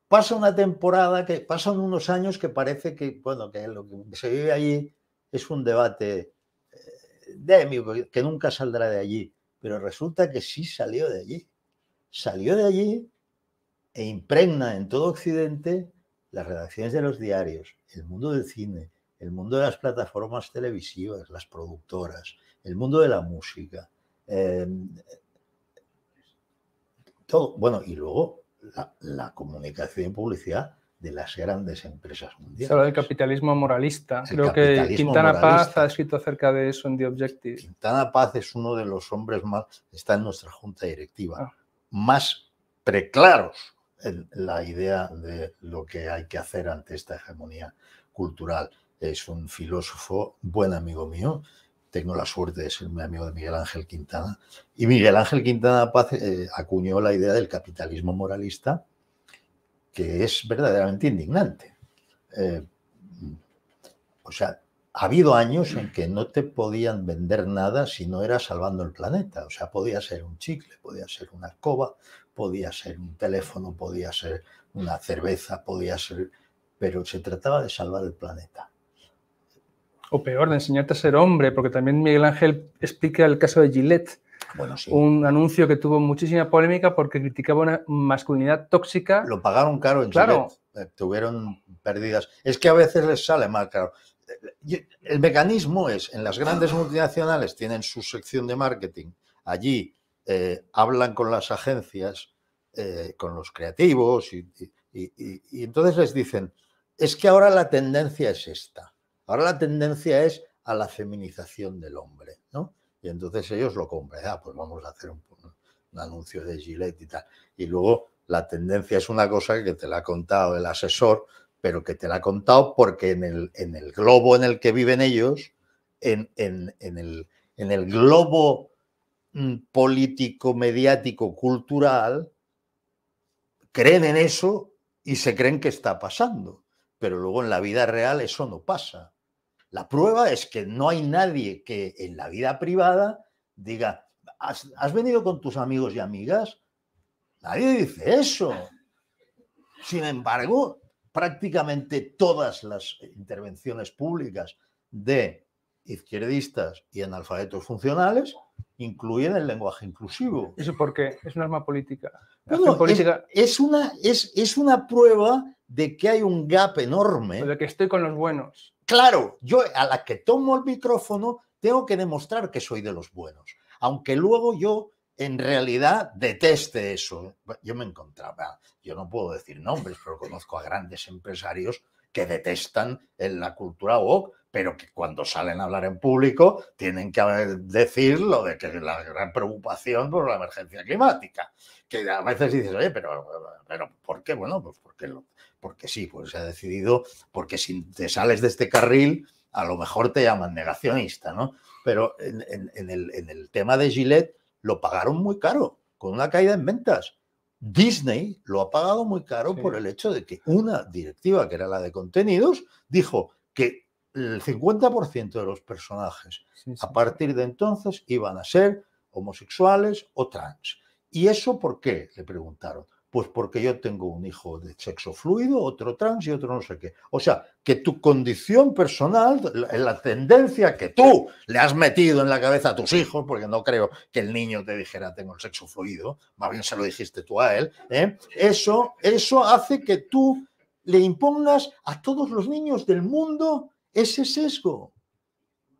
pasa una temporada, que pasan unos años que parece que, bueno, que lo que se vive allí es un debate eh, que nunca saldrá de allí, pero resulta que sí salió de allí. Salió de allí e impregna en todo Occidente las redacciones de los diarios, el mundo del cine, el mundo de las plataformas televisivas, las productoras, el mundo de la música, em, todo, bueno, y luego la, comunicación y publicidad de las grandes empresas mundiales. Se habla del capitalismo moralista. Creo que Quintana Paz ha escrito acerca de eso en The Objective. Quintana Paz es uno de los hombres más, está en nuestra junta directiva, ah. más preclaros en la idea de lo que hay que hacer ante esta hegemonía cultural. Es un filósofo buen amigo mío tengo la suerte de ser amigo de Miguel Ángel Quintana. Y Miguel Ángel Quintana eh, acuñó la idea del capitalismo moralista, que es verdaderamente indignante. Eh, o sea, ha habido años en que no te podían vender nada si no era salvando el planeta. O sea, podía ser un chicle, podía ser una escoba, podía ser un teléfono, podía ser una cerveza, podía ser... Pero se trataba de salvar el planeta o peor, de enseñarte a ser hombre, porque también Miguel Ángel explica el caso de Gillette, bueno, un anuncio que tuvo muchísima polémica porque criticaba una masculinidad tóxica. Lo pagaron caro en Gillette, eh, tuvieron pérdidas. Es que a veces les sale mal claro. El mecanismo es, en las grandes multinacionales tienen su sección de marketing, allí eh, hablan con las agencias, eh, con los creativos, y entonces les dicen, es que ahora la tendencia es esta Ahora la tendencia es a la feminización del hombre, ¿no? Y entonces ellos lo compran, ah, pues vamos a hacer un, anuncio de Gillette y tal. Y luego la tendencia es una cosa que te la ha contado el asesor, pero que te la ha contado porque en el, en el globo en el que viven ellos, en, en el, el, globo mm, político, mediático, cultural, creen en eso y se creen que está pasando. Pero luego en la vida real eso no pasa. La prueba es que no hay nadie que en la vida privada diga, ¿has, venido con tus amigos y amigas? Nadie dice eso. Sin embargo, prácticamente todas las intervenciones públicas de izquierdistas y analfabetos funcionales incluyen el lenguaje inclusivo. ¿Eso porque es un arma política? Es, una, es, es, una prueba de que hay un gap enorme. De que estoy con los buenos. Claro, yo a la que tomo el micrófono tengo que demostrar que soy de los buenos, aunque luego yo en realidad deteste eso. ¿eh? Yo me encontraba, yo no puedo decir nombres, pero conozco a grandes empresarios que detestan en la cultura woke, pero que cuando salen a hablar en público tienen que eh, decir lo de que la gran preocupación por la emergencia climática. Que a veces dices, oye, pero, pero ¿por qué? Bueno, pues porque lo, porque sí, pues se ha decidido, porque si te sales de este carril, a lo mejor te llaman negacionista, ¿no? Pero en, el, tema de Gillette lo pagaron muy caro, con una caída en ventas. Disney lo ha pagado muy caro por el hecho de que una directiva, que era la de contenidos, dijo que el 50% de los personajes a partir de entonces iban a ser homosexuales o trans. ¿Y eso por qué? Le preguntaron. Pues porque yo tengo un hijo de sexo fluido, otro trans y otro no sé qué. O sea, que tu condición personal, la tendencia que tú le has metido en la cabeza a tus hijos, porque no creo que el niño te dijera tengo el sexo fluido, más bien se lo dijiste tú a él, ¿eh? eso, eso hace que tú le impongas a todos los niños del mundo ese sesgo.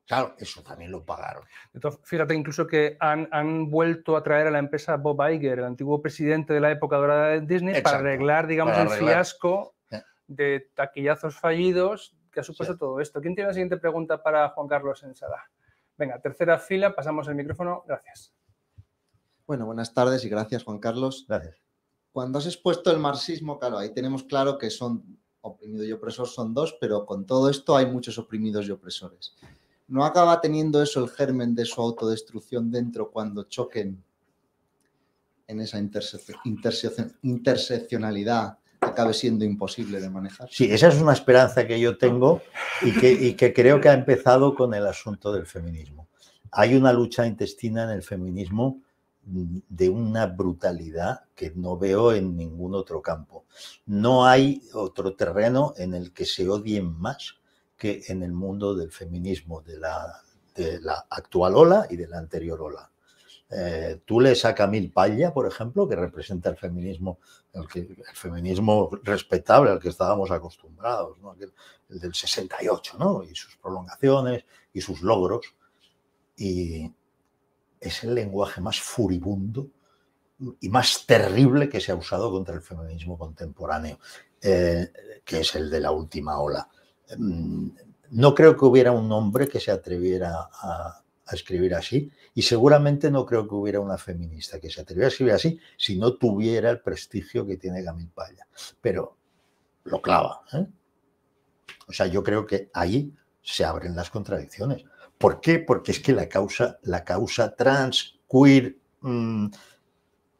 Claro, eso también lo pagaron. Entonces, fíjate incluso que han, vuelto a traer a la empresa Bob Iger, el antiguo presidente de la época dorada de Disney, para arreglar, digamos, el fiasco eh. de taquillazos fallidos que ha supuesto todo esto. ¿Quién tiene la siguiente pregunta para Juan Carlos Ensada? Venga, tercera fila, pasamos el micrófono. Gracias. Bueno, buenas tardes y gracias, Juan Carlos. Gracias. Cuando has expuesto el marxismo, claro, ahí tenemos claro que son oprimido y opresor son dos, pero con todo esto hay muchos oprimidos y opresores. ¿no acaba teniendo eso el germen de su autodestrucción dentro cuando choquen en esa interseccionalidad que acabe siendo imposible de manejar? Sí, esa es una esperanza que yo tengo y que creo que ha empezado con el asunto del feminismo. Hay una lucha intestina en el feminismo de una brutalidad que no veo en ningún otro campo. No hay otro terreno en el que se odien más que en el mundo del feminismo, de la, de la actual ola y de la anterior ola. Eh, tú lees a Camil Paglia, por ejemplo, que representa el feminismo, feminismo respetable al que estábamos acostumbrados, el, del 68, ¿no? y sus prolongaciones y sus logros. Y es el lenguaje más furibundo y más terrible que se ha usado contra el feminismo contemporáneo, eh, que es el de la última ola. Mm, no creo que hubiera un hombre que se atreviera a, escribir así y seguramente no creo que hubiera una feminista que se atreviera a escribir así si no tuviera el prestigio que tiene Gamil Paya. Pero lo clava. ¿eh? O sea, yo creo que ahí se abren las contradicciones. ¿Por qué? Porque es que la causa, la causa trans, queer mm,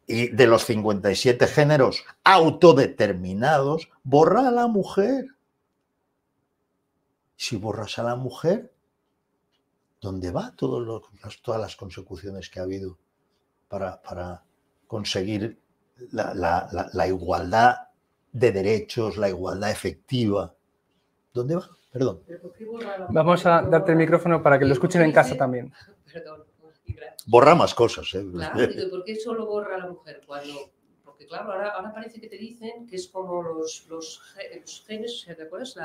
y de los 57 géneros autodeterminados borra a la mujer si borras a la mujer, ¿dónde va todas las consecuciones que ha habido para, conseguir la, igualdad de derechos, la igualdad efectiva? ¿Dónde va? Perdón. Vamos a darte el micrófono para que lo escuchen en casa también. Perdón. Borra más cosas. ¿eh? Claro, ¿por qué solo borra a la mujer cuando porque claro, ahora, parece que te dicen que es como los, los, genes, ¿te acuerdas?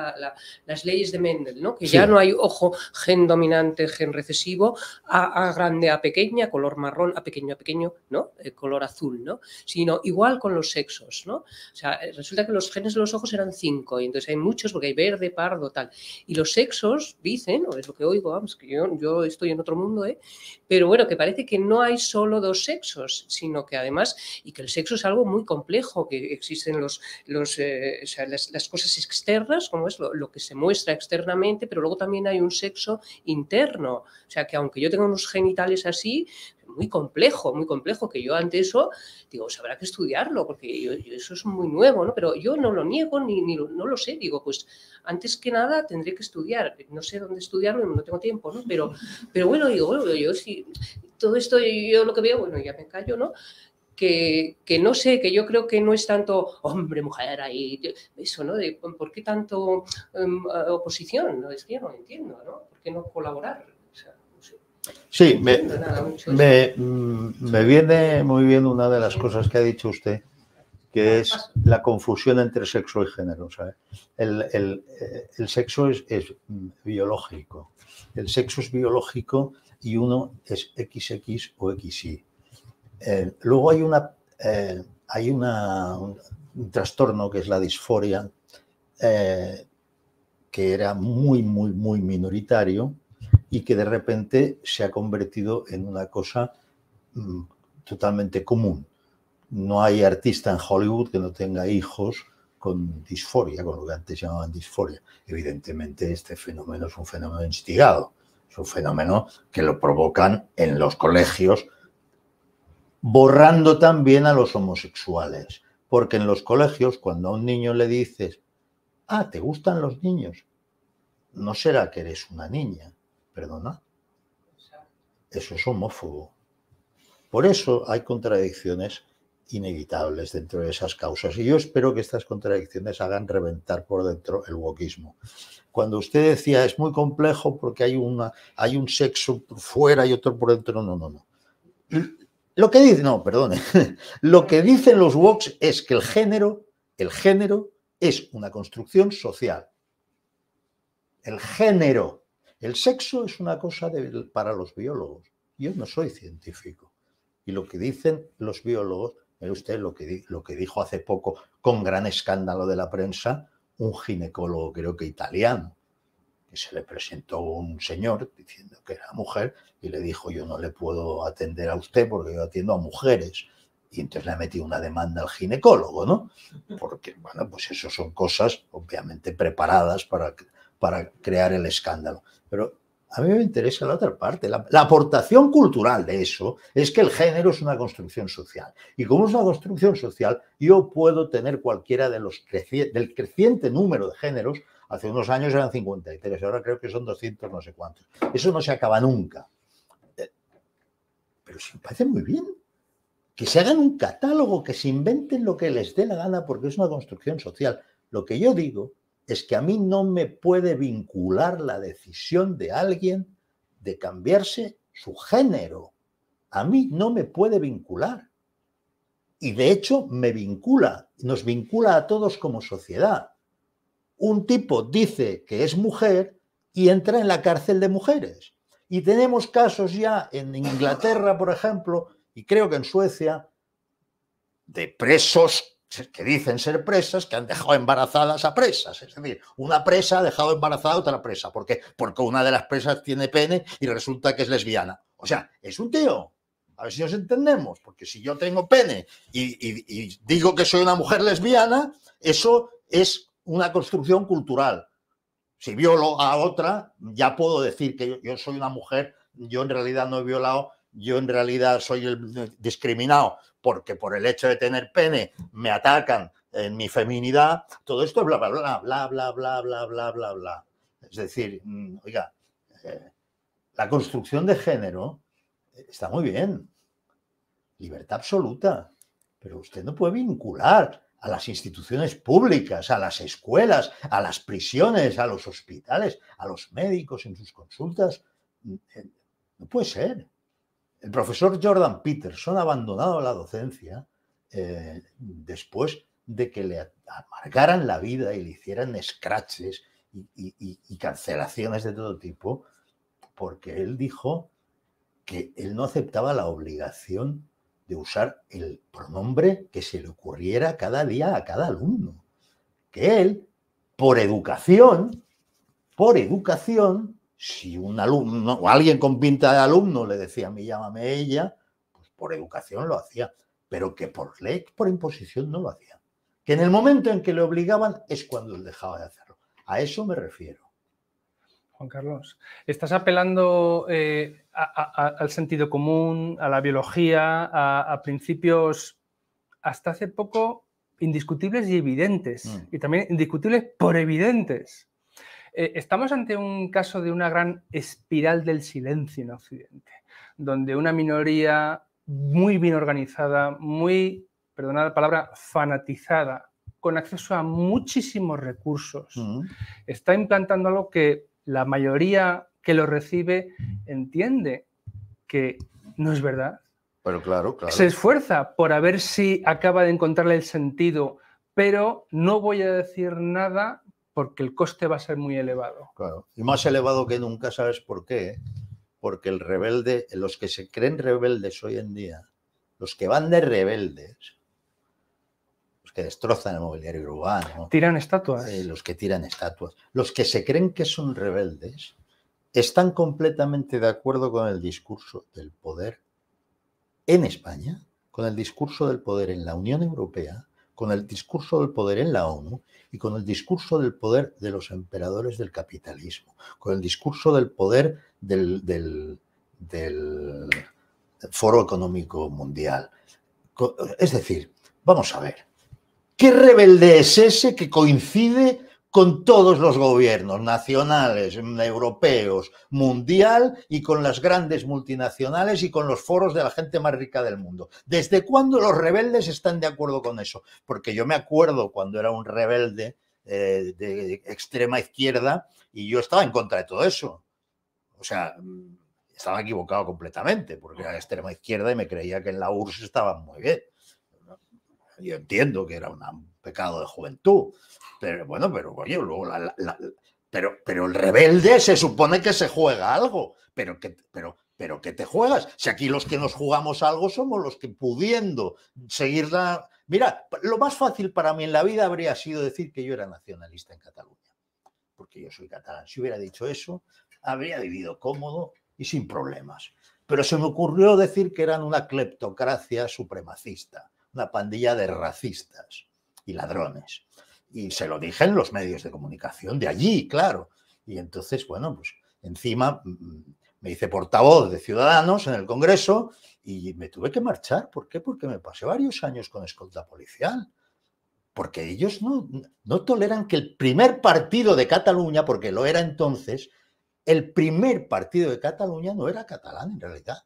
las leyes de Mendel, ¿no? Que ya no hay, ojo, gen dominante, gen recesivo, a, grande a pequeña, color marrón a pequeño a pequeño, ¿no? El eh, color azul, ¿no? Sino igual con los sexos, ¿no? O sea, eh, resulta que los genes de los ojos eran cinco, y entonces hay muchos porque hay verde, pardo, tal. Y los sexos dicen, o es lo que oigo, vamos, que yo, yo estoy en otro mundo, ¿eh? Pero bueno, que parece que no hay solo dos sexos, sino que además, y que el sexo es algo muy complejo, que existen los, eh, las, cosas externas, como es lo, que se muestra externamente, pero luego también hay un sexo interno. O sea, que aunque yo tenga unos genitales así, muy complejo, muy complejo, que yo ante eso digo, pues habrá que estudiarlo, porque yo, eso es muy nuevo, ¿no? Pero yo no lo niego ni, no lo sé, digo, pues antes que nada tendré que estudiar, no sé dónde estudiarlo, no tengo tiempo, ¿no? Pero, pero bueno, digo, yo si, todo esto yo lo que veo, bueno, ya me callo, ¿no? que, no sé, que yo creo que no es tanto hombre, mujer, ahí, eso, ¿no? ¿Por qué tanto em, oposición? No, es que yo no entiendo, ¿no? ¿Por qué no colaborar? Sí, mm, me, viene muy bien una de las cosas que ha dicho usted, que es la confusión entre sexo y género. Eh, el, sexo es, es biológico. El sexo es biológico y uno es XX o XY luego hay eh, un, trastorno que es la disforia, eh, que era muy, muy, muy minoritario y que de repente se ha convertido en una cosa mm, totalmente común. No hay artista en Hollywood que no tenga hijos con disforia, con lo que antes llamaban disforia. Evidentemente este fenómeno es un fenómeno instigado, es un fenómeno que lo provocan en los colegios borrando también a los homosexuales. Porque en los colegios, cuando a un niño le dices, ah, ¿te gustan los niños? No será que eres una niña, perdona. Eso es homófobo. Por eso hay contradicciones inevitables dentro de esas causas. Y yo espero que estas contradicciones hagan reventar por dentro el wokismo. Cuando usted decía es muy complejo porque hay, una, hay un sexo fuera y otro por dentro, no, no, no. Lo que no, lo que dicen los WOX es que el género, el género es una construcción social. El género, el sexo es una cosa para los biólogos. Yo no soy científico. Y lo que dicen los biólogos, mire usted lo que, lo que dijo hace poco con gran escándalo de la prensa un ginecólogo, creo que italiano, y se le presentó un señor diciendo que era mujer y le dijo yo no le puedo atender a usted porque yo atiendo a mujeres. Y entonces le ha metido una demanda al ginecólogo, ¿no? Porque, bueno, pues eso son cosas obviamente preparadas para, para crear el escándalo. Pero a mí me interesa la otra parte. La, aportación cultural de eso es que el género es una construcción social. Y como es una construcción social, yo puedo tener cualquiera de los del creciente número de géneros Hace unos años eran 53, ahora creo que son 200 no sé cuántos. Eso no se acaba nunca. Eh, pero sí, me parece muy bien. Que se hagan un catálogo, que se inventen lo que les dé la gana, porque es una construcción social. Lo que yo digo es que a mí no me puede vincular la decisión de alguien de cambiarse su género. A mí no me puede vincular. Y de hecho me vincula, nos vincula a todos como sociedad un tipo dice que es mujer y entra en la cárcel de mujeres. Y tenemos casos ya en Inglaterra, por ejemplo, y creo que en Suecia, de presos que dicen ser presas, que han dejado embarazadas a presas. Es decir, una presa ha dejado embarazada a otra presa. ¿Por qué? Porque una de las presas tiene pene y resulta que es lesbiana. O sea, es un tío. A ver si nos entendemos, porque si yo tengo pene y, y digo que soy una mujer lesbiana, eso es una construcción cultural. Si violo a otra, ya puedo decir que yo, soy una mujer, yo en realidad no he violado, yo en realidad soy el discriminado, porque por el hecho de tener pene me atacan en mi feminidad, todo esto bla, bla, bla, bla, bla, bla, bla, bla, bla, bla. Es decir, mm, oiga, eh, la construcción de género está muy bien, libertad absoluta, pero usted no puede vincular a las instituciones públicas, a las escuelas, a las prisiones, a los hospitales, a los médicos en sus consultas. Mm, eh, no puede ser. El profesor Jordan Peterson ha abandonado la docencia eh, después de que le amargaran la vida y le hicieran scratches y, y cancelaciones de todo tipo, porque él dijo que él no aceptaba la obligación de usar el pronombre que se le ocurriera cada día a cada alumno. Que él, por educación, por educación, si un alumno o alguien con pinta de alumno le decía a mí llámame ella, pues por educación lo hacía, pero que por ley, por imposición no lo hacía. Que en el momento en que le obligaban es cuando él dejaba de hacerlo. A eso me refiero. Juan Carlos. Estás apelando eh, al sentido común, a la biología, a, principios hasta hace poco indiscutibles y evidentes, mm. y también indiscutibles por evidentes. Eh, estamos ante un caso de una gran espiral del silencio en Occidente, donde una minoría muy bien organizada, muy, perdona la palabra, fanatizada, con acceso a muchísimos recursos, mm. está implantando algo que la mayoría que lo recibe entiende que no es verdad. Pero claro, claro. Se esfuerza por a ver si acaba de encontrarle el sentido, pero no voy a decir nada porque el coste va a ser muy elevado. Claro, y más elevado que nunca, ¿sabes por qué? Porque el rebelde, los que se creen rebeldes hoy en día, los que van de rebeldes, que destrozan el mobiliario urbano. Tiran estatuas. Eh, los que tiran estatuas. Los que se creen que son rebeldes están completamente de acuerdo con el discurso del poder en España, con el discurso del poder en la Unión Europea, con el discurso del poder en la ONU y con el discurso del poder de los emperadores del capitalismo, con el discurso del poder del, del Foro Económico Mundial. Es decir, vamos a ver, ¿Qué rebelde es ese que coincide con todos los gobiernos nacionales, mm, europeos, mundial y con las grandes multinacionales y con los foros de la gente más rica del mundo. ¿Desde cuándo los rebeldes están de acuerdo con eso? Porque yo me acuerdo cuando era un rebelde eh, de extrema izquierda y yo estaba en contra de todo eso. O sea, mm, estaba equivocado completamente porque era extrema izquierda y me creía que en la URSS estaban muy bien. Yo entiendo que era un pecado de juventud, pero bueno, pero luego pero, pero el rebelde se supone que se juega algo, pero que, pero, pero que te juegas. Si aquí los que nos jugamos algo somos los que pudiendo seguir la... Mira, lo más fácil para mí en la vida habría sido decir que yo era nacionalista en Cataluña, porque yo soy catalán. Si hubiera dicho eso, habría vivido cómodo y sin problemas. Pero se me ocurrió decir que eran una cleptocracia supremacista una pandilla de racistas y ladrones. Y se lo dije en los medios de comunicación de allí, claro. Y entonces, bueno, pues encima mm, me hice portavoz de Ciudadanos en el Congreso y me tuve que marchar. ¿Por qué? Porque me pasé varios años con escolta policial. Porque ellos no, no toleran que el primer partido de Cataluña, porque lo era entonces, el primer partido de Cataluña no era catalán en realidad.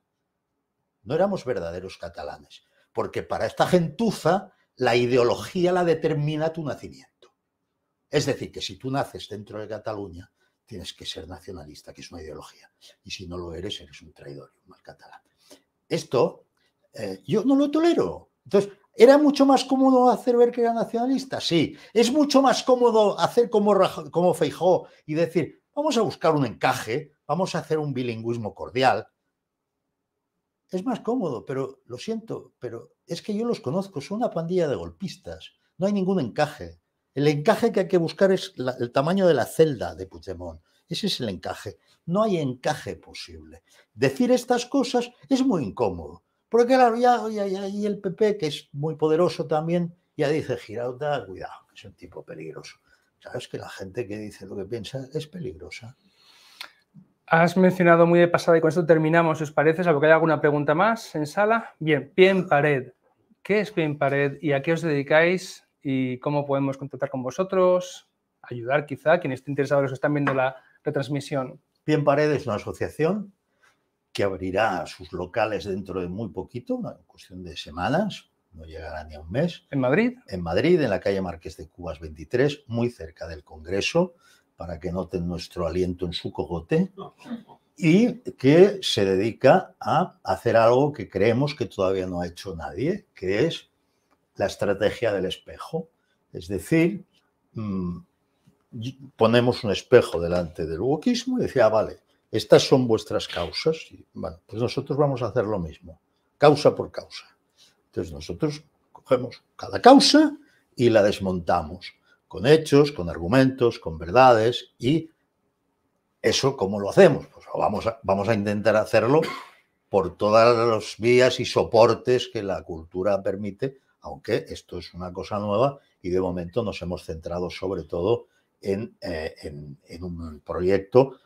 No éramos verdaderos catalanes porque para esta gentuza la ideología la determina tu nacimiento. Es decir, que si tú naces dentro de Cataluña, tienes que ser nacionalista, que es una ideología. Y si no lo eres, eres un traidor, un mal catalán. Esto eh, yo no lo tolero. Entonces, ¿Era mucho más cómodo hacer ver que era nacionalista? Sí. ¿Es mucho más cómodo hacer como, como Feijó y decir, vamos a buscar un encaje, vamos a hacer un bilingüismo cordial, es más cómodo, pero lo siento, pero es que yo los conozco, son una pandilla de golpistas, no hay ningún encaje. El encaje que hay que buscar es el tamaño de la celda de Puigdemont. Ese es el encaje. No hay encaje posible. Decir estas cosas es muy incómodo. Porque claro, ya, y el PP, que es muy poderoso también, ya dice Girauta, cuidado, es un tipo peligroso. Sabes que la gente que dice lo que piensa es peligrosa. Has mencionado muy de pasada y con esto terminamos, os parece, que hay alguna pregunta más en sala. Bien, bien pared. ¿Qué es bien pared y a qué os dedicáis y cómo podemos contactar con vosotros? Ayudar quizá a quienes estén interesados, los están viendo la retransmisión. bien pared es una asociación que abrirá sus locales dentro de muy poquito, en cuestión de semanas, no llegará ni a un mes. ¿En Madrid? En Madrid, en la calle Marqués de Cubas 23, muy cerca del Congreso para que noten nuestro aliento en su cogote, y que se dedica a hacer algo que creemos que todavía no ha hecho nadie, que es la estrategia del espejo. Es decir, mm, ponemos un espejo delante del wokismo y decía, ah, vale, estas son vuestras causas. Y, bueno, pues nosotros vamos a hacer lo mismo, causa por causa. Entonces nosotros cogemos cada causa y la desmontamos con hechos, con argumentos, con verdades y eso cómo lo hacemos? Pues vamos a, vamos a intentar hacerlo por todas las vías y soportes que la cultura permite, aunque esto es una cosa nueva y de momento nos hemos centrado sobre todo en, eh, en un proyecto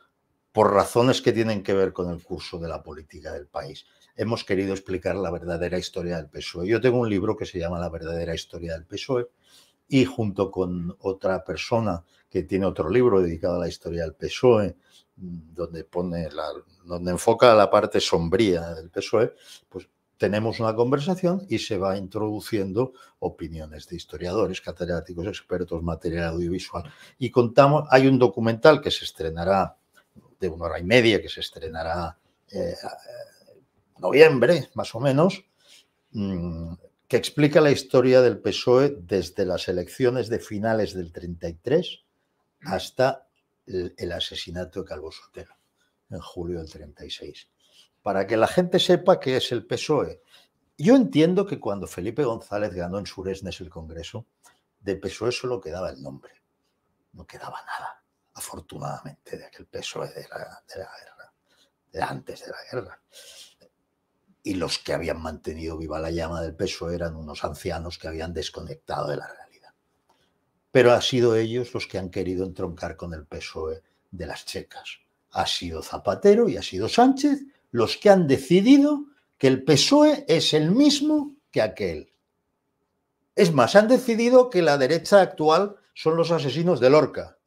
por razones que tienen que ver con el curso de la política del país. Hemos querido explicar la verdadera historia del PSOE. Yo tengo un libro que se llama La verdadera historia del PSOE, y junto con otra persona que tiene otro libro dedicado a la historia del PSOE, mm, donde pone donde enfoca la parte sombría del PSOE, pues tenemos una conversación y se va introduciendo opiniones de historiadores, catedráticos, expertos, material audiovisual. Y contamos, hay un documental que se estrenará de una hora y media, que se estrenará eh, noviembre, más o menos, mm, que explica la historia del PSOE desde las elecciones de finales del 33 hasta el, asesinato de Calvo Sotelo en julio del 36. Para que la gente sepa qué es el PSOE. Yo entiendo que cuando Felipe González ganó en Suresnes el Congreso, de PSOE solo quedaba el nombre. No quedaba nada, afortunadamente, de aquel PSOE de la, de la guerra, de antes de la guerra y los que habían mantenido viva la llama del PSOE eran unos ancianos que habían desconectado de la realidad. Pero han sido ellos los que han querido entroncar con el PSOE eh, de las checas. Ha sido Zapatero y ha sido Sánchez los que han decidido que el PSOE es el mismo que aquel. Es más, han decidido que la derecha actual son los asesinos de Lorca.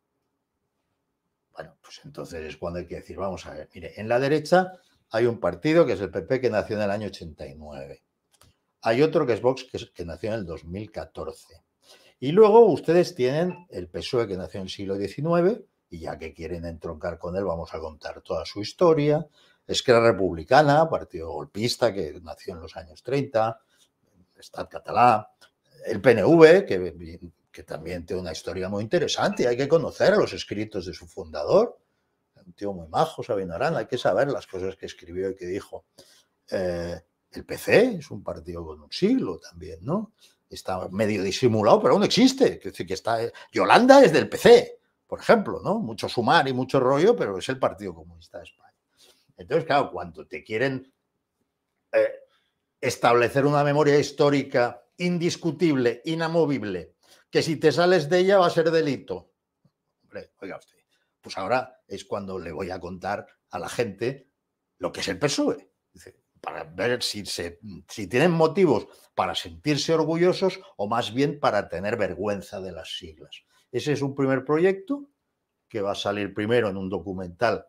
Bueno, pues entonces es cuando hay que decir, vamos a ver, mire, en la derecha hay un partido que es el PP que nació en el año 89. Hay otro que es Vox que, nació en el 2014. Y luego ustedes tienen el PSOE que nació en el siglo XIX, y ya que quieren entroncar con él, vamos a contar toda su historia. la Republicana, partido golpista que nació en los años 30, Estat catalán. el PNV, que, que también tiene una historia muy interesante, hay que conocer a los escritos de su fundador, un tío muy majo, Sabino Arana, hay que saber las cosas que escribió y que dijo. Eh, el PC es un partido con un siglo también, ¿no? Está medio disimulado, pero aún existe. que está, eh, Yolanda es del PC, por ejemplo, ¿no? Mucho sumar y mucho rollo, pero es el Partido Comunista de España. Entonces, claro, cuando te quieren eh, establecer una memoria histórica indiscutible, inamovible, que si te sales de ella va a ser delito. Hombre, oiga usted pues ahora es cuando le voy a contar a la gente lo que es el PSOE. para ver si tienen motivos para sentirse orgullosos o más bien para tener vergüenza de las siglas. Ese es un primer proyecto que va a salir primero en un documental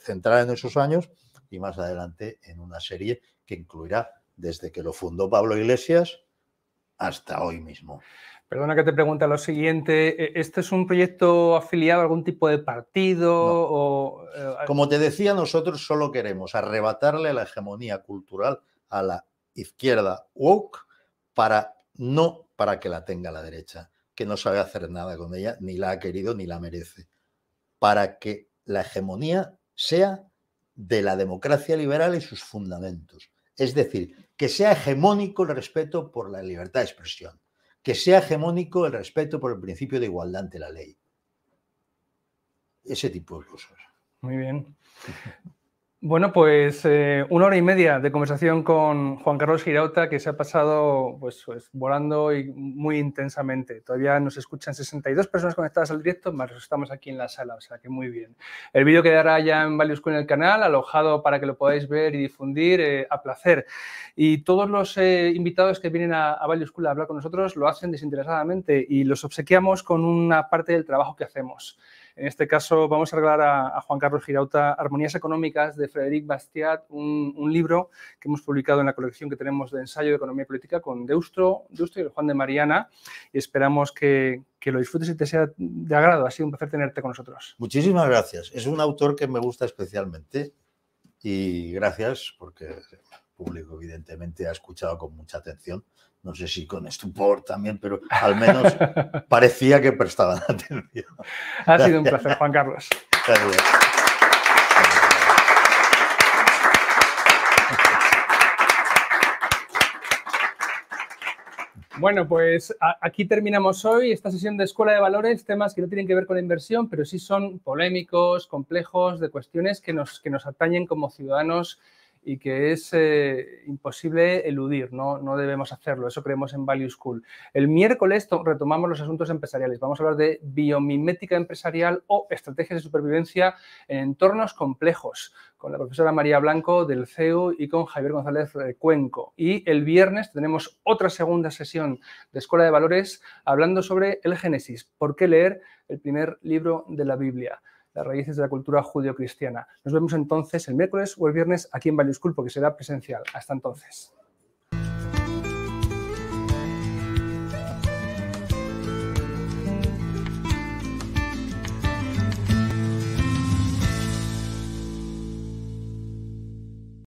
centrado en esos años y más adelante en una serie que incluirá desde que lo fundó Pablo Iglesias hasta hoy mismo. Perdona que te pregunte lo siguiente. ¿e-, ¿Este es un proyecto afiliado a algún tipo de partido? O, eh, Como te decía, nosotros solo queremos arrebatarle la hegemonía cultural a la izquierda woke para no para que la tenga la derecha, que no sabe hacer nada con ella, ni la ha querido ni la merece. Para que la hegemonía sea de la democracia liberal y sus fundamentos. Es decir, que sea hegemónico el respeto por la libertad de expresión que sea hegemónico el respeto por el principio de igualdad ante la ley. Ese tipo de cosas. Muy bien. Bueno, pues eh, una hora y media de conversación con Juan Carlos Girauta que se ha pasado pues, pues volando y muy intensamente. Todavía nos escuchan 62 personas conectadas al directo, más estamos aquí en la sala, o sea que muy bien. El vídeo quedará ya en Value School en el canal, alojado para que lo podáis ver y difundir eh, a placer. Y todos los eh, invitados que vienen a, a Value School a hablar con nosotros lo hacen desinteresadamente y los obsequiamos con una parte del trabajo que hacemos. En este caso vamos a regalar a, Juan Carlos Girauta Armonías Económicas de Frederic Bastiat, un, libro que hemos publicado en la colección que tenemos de ensayo de economía política con Deusto, Deusto y Juan de Mariana. Y esperamos que lo disfrutes y te sea de agrado. Ha sido un placer tenerte con nosotros. Muchísimas gracias. Es un autor que me gusta especialmente y gracias porque el público evidentemente ha escuchado con mucha atención no sé si con estupor también, pero al menos parecía que prestaban atención. Ha sido un placer, Juan Carlos. Bueno, pues aquí terminamos hoy esta sesión de Escuela de Valores, temas que no tienen que ver con la inversión, pero sí son polémicos, complejos, de cuestiones que nos, que nos atañen como ciudadanos y que es eh, imposible eludir, ¿no? no debemos hacerlo, eso creemos en Value School. El miércoles retomamos los asuntos empresariales, vamos a hablar de biomimética empresarial o estrategias de supervivencia en entornos complejos, con la profesora María Blanco del CEU y con Javier González Cuenco. Y el viernes tenemos otra segunda sesión de Escuela de Valores hablando sobre el Génesis, por qué leer el primer libro de la Biblia las raíces de la cultura judio-cristiana. Nos vemos entonces el miércoles o el viernes aquí en Value School porque será presencial. Hasta entonces.